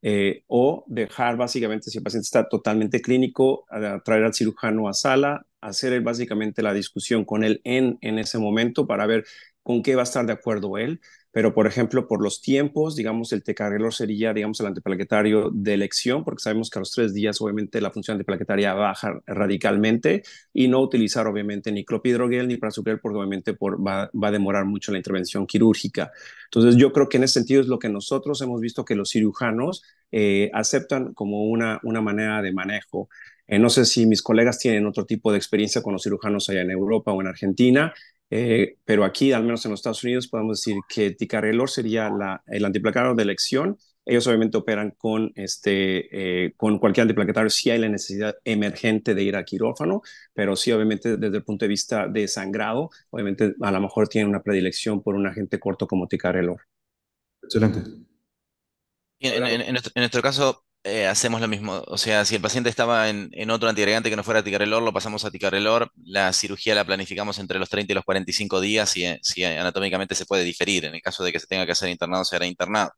eh, o dejar básicamente si el paciente está totalmente clínico, traer al cirujano a sala, hacer básicamente la discusión con él en, en ese momento para ver con qué va a estar de acuerdo él pero por ejemplo, por los tiempos, digamos, el tecarrelor sería, digamos, el antiplaquetario de elección, porque sabemos que a los tres días, obviamente, la función antiplaquetaria baja radicalmente y no utilizar, obviamente, ni clopidrogel ni prasugrel, porque obviamente va, a demorar mucho la intervención quirúrgica. Entonces, yo creo que en ese sentido es lo que nosotros hemos visto que los cirujanos eh, aceptan como una, una manera de manejo. Eh, no sé si mis colegas tienen otro tipo de experiencia con los cirujanos allá en Europa o en Argentina, eh, pero aquí, al menos en los Estados Unidos, podemos decir que Ticarelor sería el antiplaquetario de elección. Ellos obviamente operan con, este, eh, con cualquier antiplaquetario si hay la necesidad emergente de ir a quirófano, pero sí obviamente desde el punto de vista de sangrado, obviamente a lo mejor tienen una predilección por un agente corto como Ticarelor. Excelente. En, en, nuestro, caso, eh, hacemos lo mismo. O sea, si el paciente estaba en, otro antiagregante que no fuera ticarelor, lo pasamos a ticarelor. La cirugía la planificamos entre los 30 y los 45 días si, eh, si eh, anatómicamente se puede diferir. En el caso de que se tenga que hacer internado, se hará internado.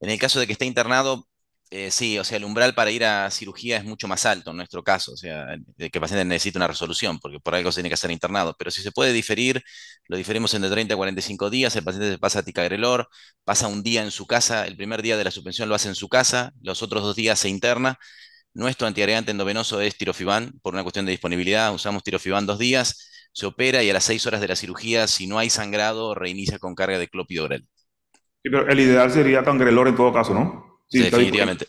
En el caso de que esté internado, eh, sí, o sea, el umbral para ir a cirugía es mucho más alto en nuestro caso, o sea, que el paciente necesita una resolución, porque por algo se tiene que hacer internado, pero si se puede diferir, lo diferimos entre 30 a 45 días, el paciente se pasa a ticagrelor, pasa un día en su casa, el primer día de la suspensión lo hace en su casa, los otros dos días se interna, nuestro antiagregante endovenoso es tirofibán, por una cuestión de disponibilidad, usamos tirofibán dos días, se opera y a las seis horas de la cirugía, si no hay sangrado, reinicia con carga de clopidogrel. Sí, pero el ideal sería cangrelor en todo caso, ¿no? Sí, definitivamente.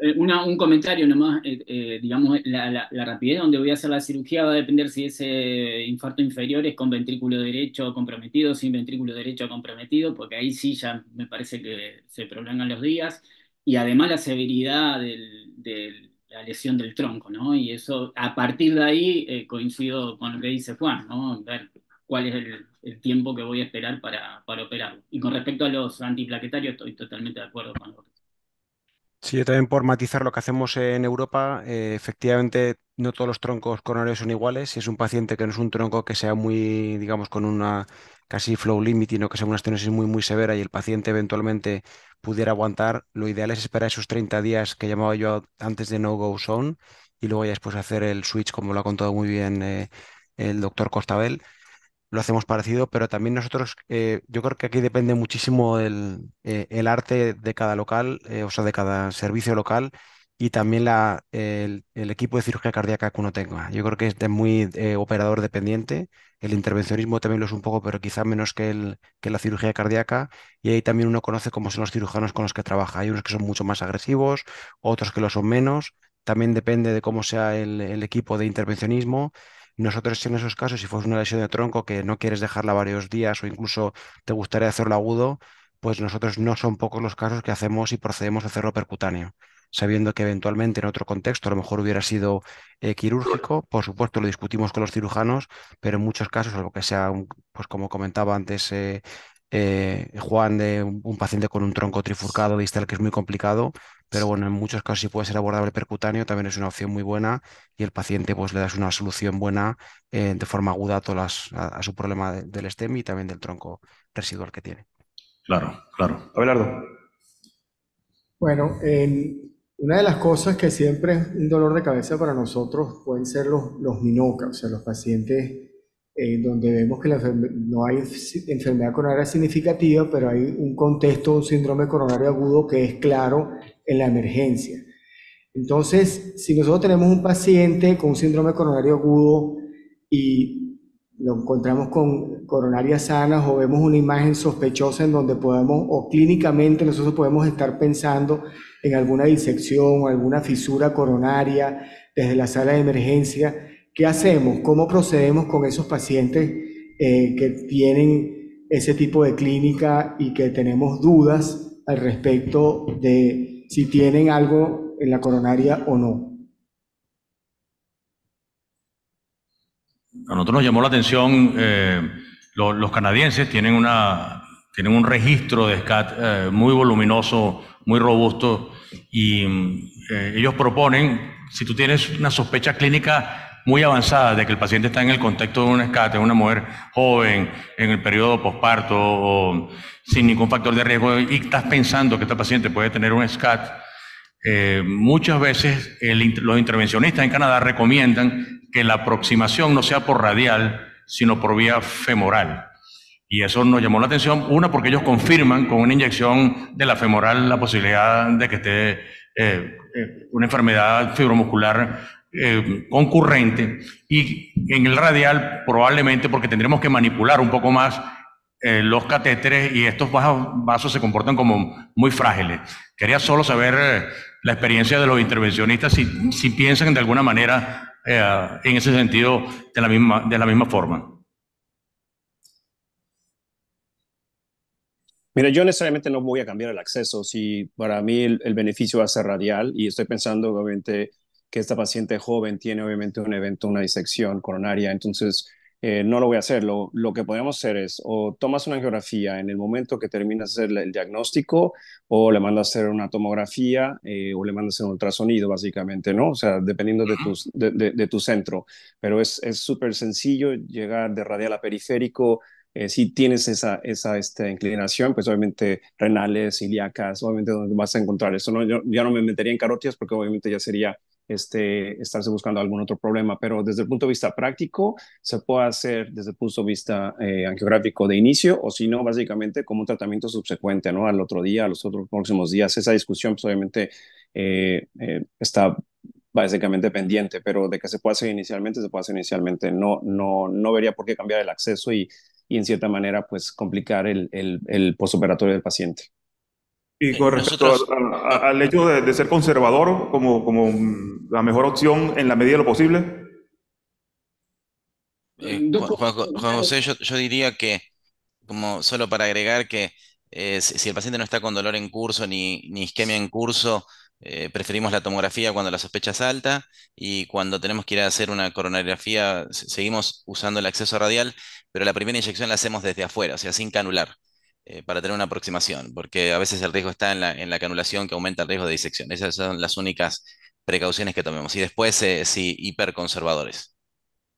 Eh, un comentario nomás, eh, eh, digamos, la, rapidez donde voy a hacer la cirugía va a depender si ese infarto inferior es con ventrículo derecho comprometido, sin ventrículo derecho comprometido, porque ahí sí ya me parece que se prolongan los días, y además la severidad de la lesión del tronco, ¿no? Y eso, a partir de ahí, coincido con lo que dice Juan, ¿no? Ver cuál es el, tiempo que voy a esperar para, para Y con respecto a los antiplaquetarios, estoy totalmente de acuerdo con Sí, yo también por matizar lo que hacemos en Europa, eh, efectivamente no todos los troncos coronarios son iguales. Si es un paciente que no es un tronco que sea muy, digamos, con una casi flow limiting o que sea una estenosis muy, muy severa y el paciente eventualmente pudiera aguantar, lo ideal es esperar esos 30 días que llamaba yo antes de no-go zone y luego ya después hacer el switch, como lo ha contado muy bien eh, el doctor Costabel lo hacemos parecido, pero también nosotros, eh, yo creo que aquí depende muchísimo el, eh, arte de cada local, eh, o sea, de cada servicio local y también la, el, equipo de cirugía cardíaca que uno tenga. Yo creo que es muy operador dependiente, el intervencionismo también lo es un poco, pero quizá menos que, el, que la cirugía cardíaca, y ahí también uno conoce cómo son los cirujanos con los que trabaja. Hay unos que son mucho más agresivos, otros que lo son menos, también depende de cómo sea el, el equipo de intervencionismo. Nosotros en esos casos, si fuese una lesión de tronco que no quieres dejarla varios días o incluso te gustaría hacerlo agudo, pues nosotros no son pocos los casos que hacemos y procedemos a hacerlo percutáneo sabiendo que eventualmente en otro contexto a lo mejor hubiera sido eh, quirúrgico. Por supuesto, lo discutimos con los cirujanos, pero en muchos casos, que sea, pues como comentaba antes eh, eh, Juan, de un, un, paciente con un tronco trifurcado distal que es muy complicado, pero bueno, en muchos casos si puede ser abordable percutáneo, también es una opción muy buena y el paciente pues le das una solución buena eh, de forma aguda a, todas a, su problema del stem y también del tronco residual que tiene. Claro, claro. Abelardo. Bueno, una de las cosas que siempre es un dolor de cabeza para nosotros pueden ser los, los minoca, o sea, los pacientes eh, donde vemos que no hay enfermedad coronaria significativa, pero hay un contexto, un síndrome coronario agudo que es claro en la emergencia. Entonces, si nosotros tenemos un paciente con un síndrome coronario agudo y lo encontramos con coronarias sanas o vemos una imagen sospechosa en donde podemos, o clínicamente nosotros podemos estar pensando en alguna disección o alguna fisura coronaria desde la sala de emergencia, ¿qué hacemos? ¿Cómo procedemos con esos pacientes eh, que tienen ese tipo de clínica y que tenemos dudas al respecto de si tienen algo en la coronaria o no. A nosotros nos llamó la atención, eh, los canadienses tienen, una, tienen un registro de SCAT eh, muy voluminoso, muy robusto, y mm, eh, ellos proponen, si tú tienes una sospecha clínica muy avanzada, de que el paciente está en el contexto de un escate, una mujer joven, en el periodo posparto sin ningún factor de riesgo y estás pensando que esta paciente puede tener un SCAT, eh, muchas veces los intervencionistas en Canadá recomiendan que la aproximación no sea por radial, sino por vía femoral. Y eso nos llamó la atención, una, porque ellos confirman con una inyección de la femoral la posibilidad de que esté eh, eh, una enfermedad fibromuscular eh, concurrente y en el radial probablemente porque tendremos que manipular un poco más eh, los catéteres y estos vasos se comportan como muy frágiles. Quería solo saber eh, la experiencia de los intervencionistas, si, si piensan de alguna manera en ese sentido de la misma, de la misma forma. Mira, yo necesariamente no voy a cambiar el acceso. Si para mí el, el beneficio va a ser radial y estoy pensando, obviamente, que esta paciente joven tiene obviamente un evento, una disección coronaria, entonces eh, no lo voy a hacer. Lo, que podemos hacer es o tomas una angiografía en el momento que terminas de hacer el diagnóstico o le mandas a hacer una tomografía eh, o le mandas a hacer un ultrasonido, básicamente, ¿no? O sea, dependiendo de, de, tu centro. Pero es súper sencillo llegar de radial a periférico. Eh, si tienes esa, esa esta inclinación, pues obviamente renales, ilíacas, obviamente donde vas a encontrar eso. Yo ya no me metería en carotias porque obviamente ya sería este, estarse buscando algún otro problema, pero desde el punto de vista práctico se puede hacer desde el punto de vista eh, angiográfico de inicio o si no, básicamente como un tratamiento subsecuente, Al otro día, a los otros próximos días. Esa discusión pues, obviamente eh, eh, está básicamente pendiente, pero de que se pueda hacer inicialmente, se puede hacer inicialmente. No, no, no vería por qué cambiar el acceso y, en cierta manera pues complicar el, el postoperatorio del paciente. Y con respecto al hecho de, ser conservador como, como la mejor opción en la medida de lo posible. Eh, Juan, José, yo, diría que, como solo para agregar que eh, si el paciente no está con dolor en curso ni, ni isquemia en curso, eh, preferimos la tomografía cuando la sospecha es alta y cuando tenemos que ir a hacer una coronografía seguimos usando el acceso radial, pero la primera inyección la hacemos desde afuera, o sea, sin canular. Eh, para tener una aproximación, porque a veces el riesgo está en la, canulación que aumenta el riesgo de disección. Esas son las únicas precauciones que tomemos. Y después, eh, sí, hiperconservadores.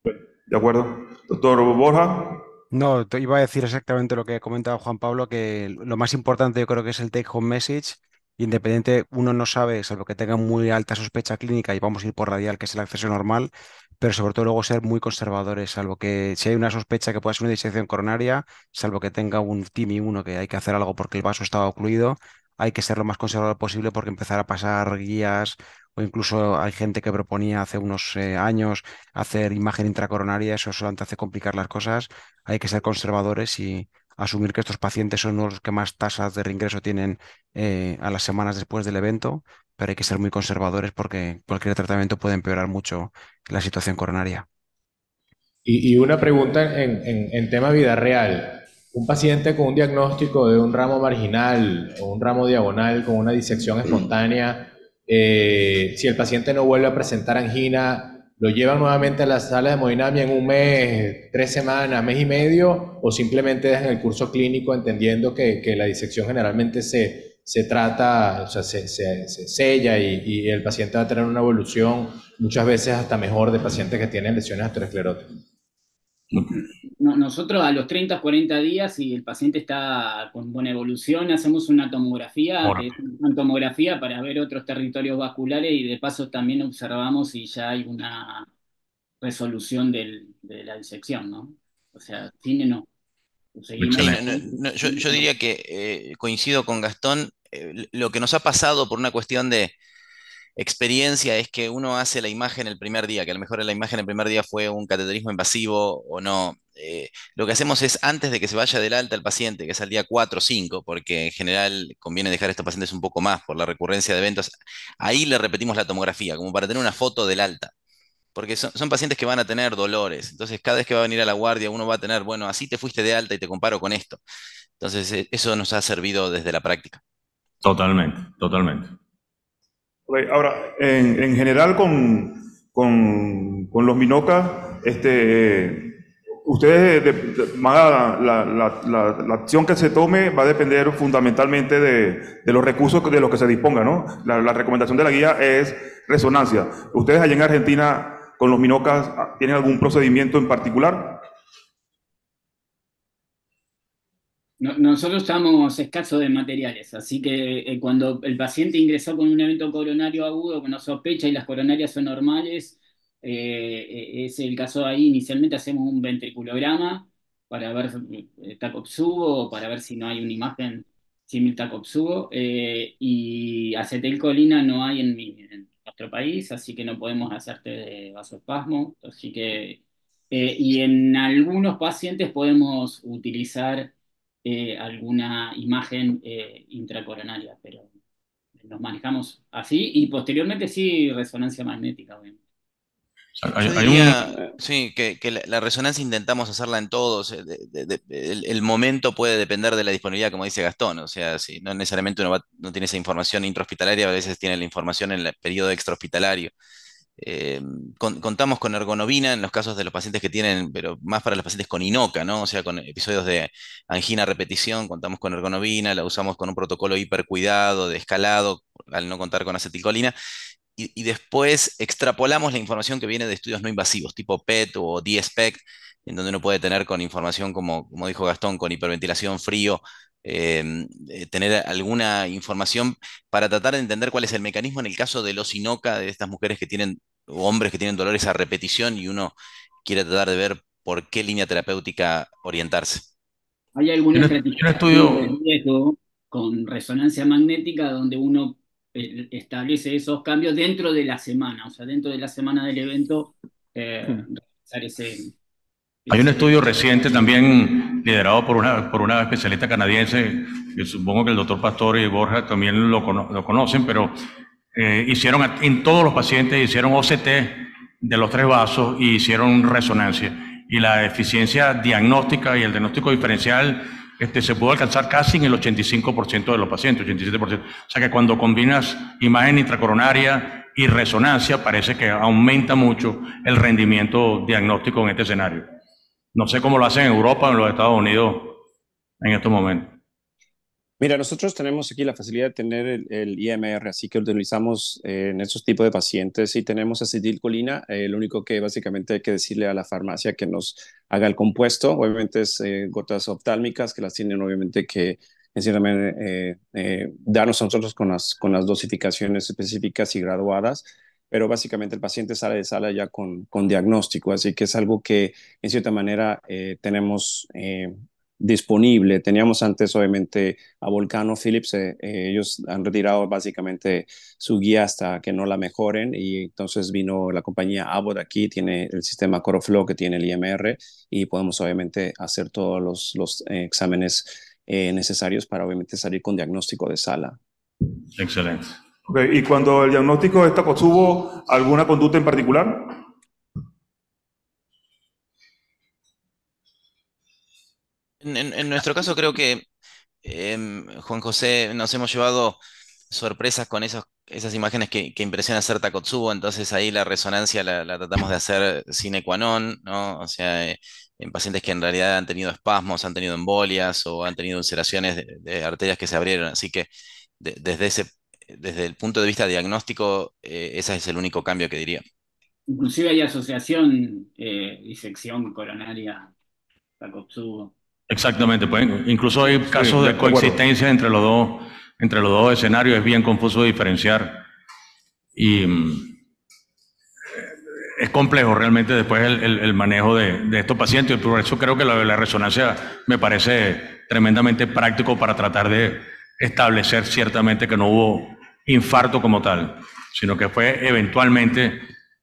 De acuerdo. Doctor Borja. No, iba a decir exactamente lo que comentaba Juan Pablo, que lo más importante yo creo que es el take-home message Independiente, uno no sabe, salvo que tenga muy alta sospecha clínica y vamos a ir por radial, que es el acceso normal, pero sobre todo luego ser muy conservadores, salvo que si hay una sospecha que pueda ser una disección coronaria, salvo que tenga un TIMI uno que hay que hacer algo porque el vaso estaba ocluido, hay que ser lo más conservador posible porque empezar a pasar guías o incluso hay gente que proponía hace unos eh, años hacer imagen intracoronaria, eso solamente hace complicar las cosas, hay que ser conservadores y asumir que estos pacientes son los que más tasas de reingreso tienen eh, a las semanas después del evento, pero hay que ser muy conservadores porque cualquier tratamiento puede empeorar mucho la situación coronaria. Y, una pregunta en, tema vida real. Un paciente con un diagnóstico de un ramo marginal o un ramo diagonal con una disección espontánea, eh, si el paciente no vuelve a presentar angina, lo llevan nuevamente a la sala de hemodinamia en un mes, tres semanas, mes y medio, o simplemente dejan el curso clínico entendiendo que, la disección generalmente se, se trata, o sea, se, sella y, el paciente va a tener una evolución muchas veces hasta mejor de pacientes que tienen lesiones ateroscleróticas nosotros a los 30, 40 días, si el paciente está con buena evolución, hacemos una tomografía, una tomografía para ver otros territorios vasculares y de paso también observamos si ya hay una resolución de la disección, ¿no? O sea, tiene no. no, yo, diría que eh, coincido con Gastón, eh, lo que nos ha pasado por una cuestión de experiencia es que uno hace la imagen el primer día, que a lo mejor la imagen el primer día fue un cateterismo invasivo o no, eh, lo que hacemos es antes de que se vaya del alta el paciente, que es al día 4 o 5, porque en general conviene dejar a estos pacientes un poco más por la recurrencia de eventos, ahí le repetimos la tomografía, como para tener una foto del alta. Porque son, pacientes que van a tener dolores. Entonces, cada vez que va a venir a la guardia, uno va a tener, bueno, así te fuiste de alta y te comparo con esto. Entonces, eh, eso nos ha servido desde la práctica. Totalmente, totalmente. Ahora, en, general con, con, con los minocas, este, eh, Ustedes, eh, de, la, acción que se tome va a depender fundamentalmente de, los recursos de los que se disponga, ¿no? La, recomendación de la guía es resonancia. ¿Ustedes allá en Argentina con los minocas ah, tienen algún procedimiento en particular? nosotros estamos escasos de materiales, así que eh, cuando el paciente ingresó con un evento coronario agudo, con una sospecha y las coronarias son normales, eh, eh, es el caso ahí, inicialmente hacemos un ventriculograma para ver eh, tacopsugo o para ver si no hay una imagen similar tacopsugo, eh, y acetilcolina no hay en, nuestro país, así que no podemos hacerte de vasospasmo, así que... y en algunos pacientes podemos utilizar alguna imagen intracoronaria, pero nos manejamos así y posteriormente sí resonancia magnética, obviamente. Sí, que, la, resonancia intentamos hacerla en todos. Eh, el, momento puede depender de la disponibilidad, como dice Gastón. O sea, si no necesariamente uno no tiene esa información intrahospitalaria, a veces tiene la información en el periodo extrahospitalario. Eh, contamos con ergonovina en los casos de los pacientes que tienen, pero más para los pacientes con inoca, ¿no? O sea, con episodios de angina repetición, contamos con ergonovina, la usamos con un protocolo hipercuidado, de escalado, al no contar con acetilcolina, y, después extrapolamos la información que viene de estudios no invasivos, tipo PET o DSPECT, en donde uno puede tener con información, como, como dijo Gastón, con hiperventilación, frío, em, eh, tener alguna información para tratar de entender cuál es el mecanismo en el caso de los inoca, de estas mujeres que tienen, o hombres que tienen dolores a repetición y uno quiere tratar de ver por qué línea terapéutica orientarse. ¿Hay alguna estudio... con resonancia magnética donde uno eh, establece esos cambios dentro de la semana, o sea, dentro de la semana del evento, eh, hmm. ese, hay un estudio reciente también liderado por una, por una especialista canadiense, que supongo que el doctor Pastor y Borja también lo, lo conocen, pero eh, hicieron en todos los pacientes, hicieron OCT de los tres vasos y hicieron resonancia. Y la eficiencia diagnóstica y el diagnóstico diferencial este, se pudo alcanzar casi en el 85% de los pacientes, 87%. O sea que cuando combinas imagen intracoronaria y resonancia, parece que aumenta mucho el rendimiento diagnóstico en este escenario. No sé cómo lo hacen en Europa o en los Estados Unidos en estos momentos. Mira, nosotros tenemos aquí la facilidad de tener el, IMR, así que utilizamos eh, en estos tipos de pacientes. y tenemos acetilcolina, El eh, único que básicamente hay que decirle a la farmacia que nos haga el compuesto, obviamente es eh, gotas oftálmicas que las tienen obviamente que en cierta manera darnos a nosotros con las, con las dosificaciones específicas y graduadas pero básicamente el paciente sale de sala ya con, con diagnóstico, así que es algo que en cierta manera tenemos disponible. Teníamos antes, obviamente, a Volcano Philips, eh, eh, ellos han retirado básicamente su guía hasta que no la mejoren. Y entonces vino la compañía Abbott aquí, tiene el sistema Coroflow que tiene el IMR y podemos, obviamente, hacer todos los, eh, exámenes necesarios para, obviamente, salir con diagnóstico de sala. Excelente. ¿Y cuando el diagnóstico está esta alguna conducta en particular? En, nuestro caso creo que em, Juan José nos hemos llevado sorpresas con esas imágenes que, impresionan impresiona hacer Takotsubo, entonces ahí la resonancia la, tratamos de hacer sine qua non, O sea, eh, en pacientes que en realidad han tenido espasmos, han tenido embolias o han tenido ulceraciones de, arterias que se abrieron. Así que desde, ese, desde el punto de vista diagnóstico, eh, ese es el único cambio que diría. Inclusive hay asociación y eh, sección coronaria Takotsubo. Exactamente, pues, incluso hay casos de, coexistencia entre los dos, entre los dos escenarios, es bien confuso diferenciar. Y mm, eh, es complejo realmente después el, manejo de, estos pacientes. Por eso creo que la, la, resonancia me parece tremendamente práctico para tratar de establecer ciertamente que no hubo infarto como tal, sino que fue eventualmente,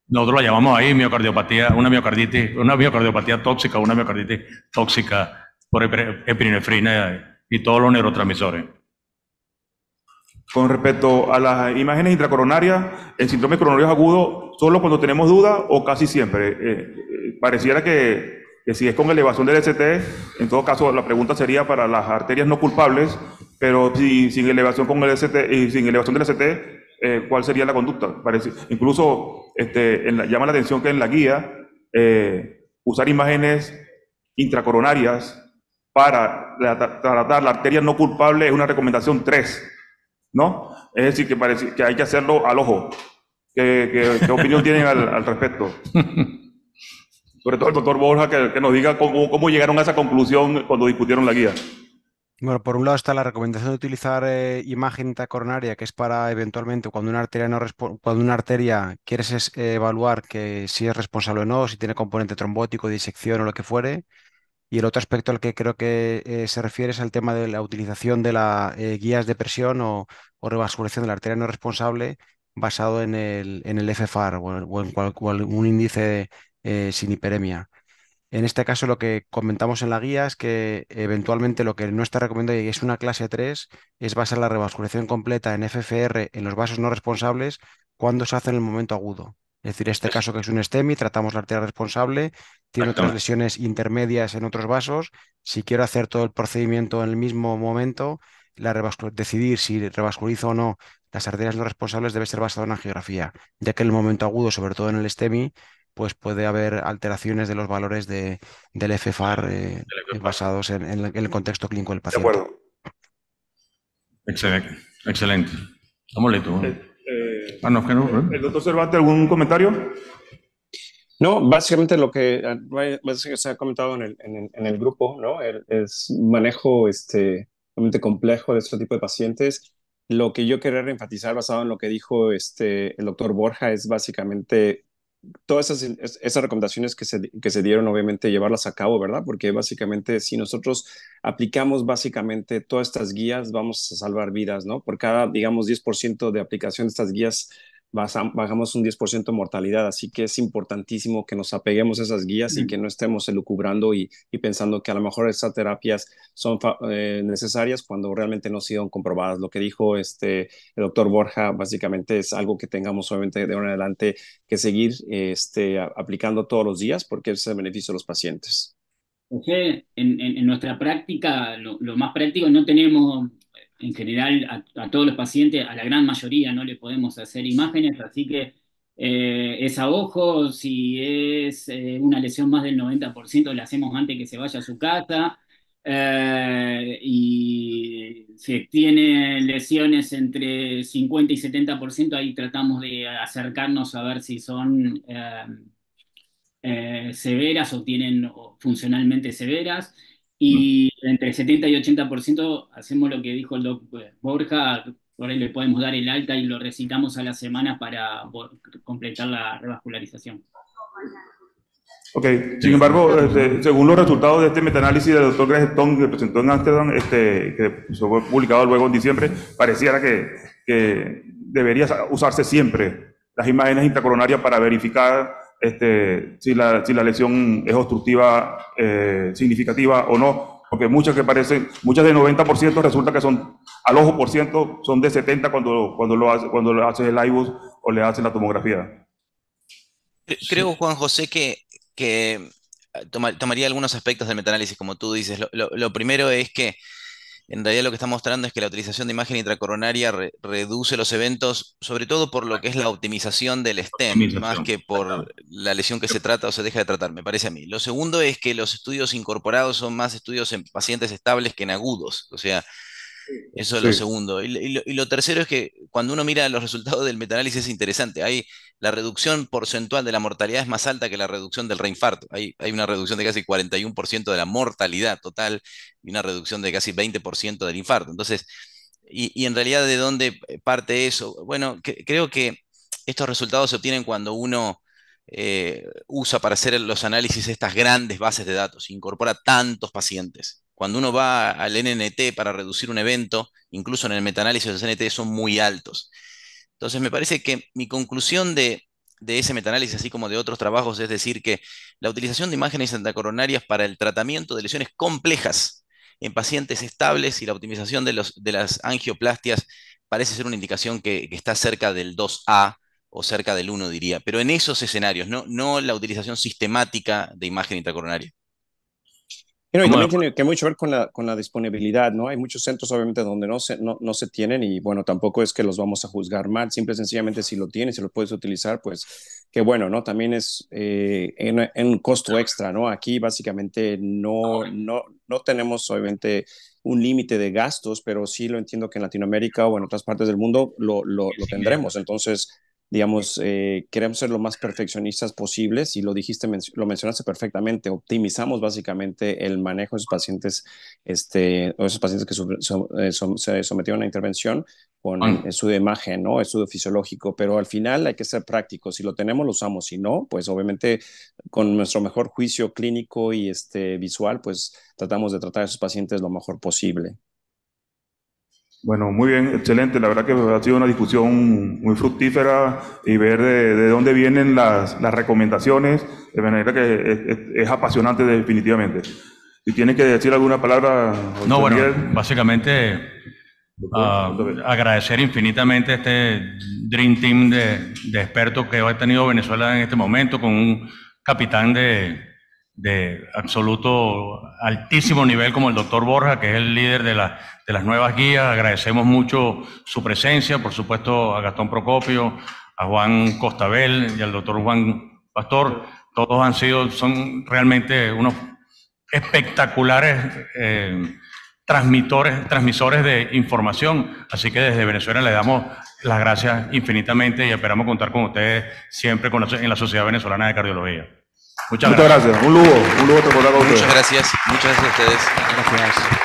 nosotros la llamamos ahí miocardiopatía, una miocarditis, una miocardiopatía tóxica, una miocarditis tóxica por epinefrina y todos los neurotransmisores. Con respecto a las imágenes intracoronarias, el síndrome coronario agudo solo cuando tenemos duda o casi siempre. Eh, eh, pareciera que, si es con elevación del ST, en todo caso la pregunta sería para las arterias no culpables, pero si sin elevación con el ST y sin elevación del ST, eh, ¿cuál sería la conducta? incluso este, llama la atención que en la guía usar imágenes intracoronarias para tratar la arteria no culpable es una recomendación 3, ¿no? Es decir, que, que hay que hacerlo al ojo. ¿Qué, opinión tienen al, respecto? Sobre todo el doctor Borja, que, nos diga cómo, llegaron a esa conclusión cuando discutieron la guía. Bueno, por un lado está la recomendación de utilizar eh, imagen intracoronaria, que es para eventualmente cuando una arteria no cuando una arteria quieres eh, evaluar que si es responsable o no, si tiene componente trombótico, disección o lo que fuere, y el otro aspecto al que creo que eh, se refiere es al tema de la utilización de las eh, guías de presión o, o revasculación de la arteria no responsable basado en el, en el FFAR o, en, algún un índice eh, sin hiperemia. En este caso, lo que comentamos en la guía es que eventualmente lo que no está recomendado y es una clase 3 es basar la revasculación completa en FFR en los vasos no responsables cuando se hace en el momento agudo. Es decir, este caso que es un STEMI, tratamos la arteria responsable tiene otras lesiones intermedias en otros vasos. Si quiero hacer todo el procedimiento en el mismo momento, decidir si revascularizo o no las arterias no responsables debe ser basado en angiografía, ya que en el momento agudo, sobre todo en el STEMI, pues puede haber alteraciones de los valores del FFAR, eh, eh, basados en, el contexto clínico del paciente. De acuerdo. Excelente. Excelente. Estamos listos. Eh, ah, el doctor Cervantes, ¿algún comentario? No, básicamente lo que, ah, pues, se ha comentado en el, en, el grupo, ¿no? Er, es manejo este, realmente complejo de este tipo de pacientes. Lo que yo quería enfatizar basado en lo que dijo este, el doctor Borja es básicamente todas esas, esas recomendaciones que se, que se dieron, obviamente, llevarlas a cabo, ¿verdad? Porque básicamente si nosotros aplicamos básicamente todas estas guías, vamos a salvar vidas, ¿no? Por cada, digamos, 10% de aplicación de estas guías bajamos un 10% de mortalidad, así que es importantísimo que nos apeguemos a esas guías y que no estemos elucubrando y, pensando que a lo mejor esas terapias son eh, necesarias cuando realmente no han sido comprobadas. Lo que dijo este, el doctor Borja básicamente es algo que tengamos obviamente de ahora en adelante que seguir este, aplicando todos los días porque es el beneficio de los pacientes. en, nuestra práctica, lo, más práctico, no tenemos en general a, todos los pacientes, a la gran mayoría no le podemos hacer imágenes, así que eh, es a ojo, si es eh, una lesión más del 90% la hacemos antes que se vaya a su casa, eh, y si tiene lesiones entre 50 y 70%, ahí tratamos de acercarnos a ver si son severas o tienen funcionalmente severas. Y entre 70 y 80% hacemos lo que dijo el doctor eh, Borja, por ahí le podemos dar el alta y lo recitamos a la semana para completar la revascularización. Ok, sin embargo, este, según los resultados de este metaanálisis del doctor Greg que presentó en Amsterdam, este, que fue publicado luego en diciembre, pareciera que, que debería usarse siempre las imágenes intracoronarias para verificar este, si, la, si la lesión es obstructiva eh, significativa o no, porque muchas que parecen, muchas del 90% resulta que son, al ojo por ciento, son de 70 cuando, cuando, lo hace, cuando lo el IBUS o le hacen la tomografía. Eh, creo, Juan José, que, que eh, tomaría algunos aspectos del metanálisis como tú dices. lo primero es que en realidad lo que está mostrando es que la utilización de imagen intracoronaria reduce los eventos, sobre todo por lo que es la optimización del stem, más que por la lesión que se trata o se deja de tratar, me parece a mí. Lo segundo es que los estudios incorporados son más estudios en pacientes estables que en agudos, o sea, eso es lo segundo. Y, lo, tercero es que cuando uno mira los resultados del metanálisis es interesante. Hay, la reducción porcentual de la mortalidad es más alta que la reducción del reinfarto. Hay, una reducción de casi 41% de la mortalidad total y una reducción de casi 20% del infarto. Entonces, y, en realidad de dónde parte eso? Bueno, creo que estos resultados se obtienen cuando uno eh, usa para hacer los análisis estas grandes bases de datos, incorpora tantos pacientes. Cuando uno va al NNT para reducir un evento, incluso en el metaanálisis los NNT son muy altos. Entonces, me parece que mi conclusión de, ese metanálisis, así como de otros trabajos, es decir, que la utilización de imágenes antacoronarias para el tratamiento de lesiones complejas en pacientes estables y la optimización de, los, las angioplastias parece ser una indicación que, está cerca del 2A o cerca del 1, diría, pero en esos escenarios, no, no la utilización sistemática de imagen intracoronaria y también tiene que mucho ver con la, disponibilidad, ¿no? Hay muchos centros, obviamente, donde no se, no, no se tienen y, bueno, tampoco es que los vamos a juzgar mal. Simple sencillamente, si lo tienes, si lo puedes utilizar, pues que bueno, ¿no? También es eh, en, un costo extra, ¿no? Aquí básicamente no, no, no tenemos obviamente un límite de gastos, pero sí lo entiendo que en Latinoamérica o en otras partes del mundo lo tendremos. Entonces, digamos, eh, queremos ser lo más perfeccionistas posibles y lo dijiste, lo mencionaste perfectamente, optimizamos básicamente el manejo de esos pacientes, este, o esos pacientes que eh, se sometieron a una intervención con eh, su estudio de imagen, ¿no? Estudio fisiológico, pero al final hay que ser prácticos, si lo tenemos lo usamos, si no, pues obviamente con nuestro mejor juicio clínico y este, visual, pues tratamos de tratar a esos pacientes lo mejor posible. Bueno, muy bien, excelente. La verdad que ha sido una discusión muy fructífera y ver de, dónde vienen las, recomendaciones, de manera que es, apasionante definitivamente. Si tiene que decir alguna palabra. José no, bueno, básicamente ah, agradecer infinitamente este Dream Team de expertos que ha tenido Venezuela en este momento, con un capitán de, de absoluto altísimo nivel como el doctor Borja, que es el líder de, de, las nuevas guías. Agradecemos mucho su presencia, por supuesto a Gastón Procopio, a Juan Costabel y al doctor Juan Pastor. Todos han sido, son realmente unos espectaculares eh, transmitores, transmisores de información. Así que desde Venezuela le damos las gracias infinitamente y esperamos contar con ustedes siempre con en la Sociedad Venezolana de Cardiología. Muchas, gracias. Un lujo, un lujo te con Muchas gracias. Muchas gracias a ustedes.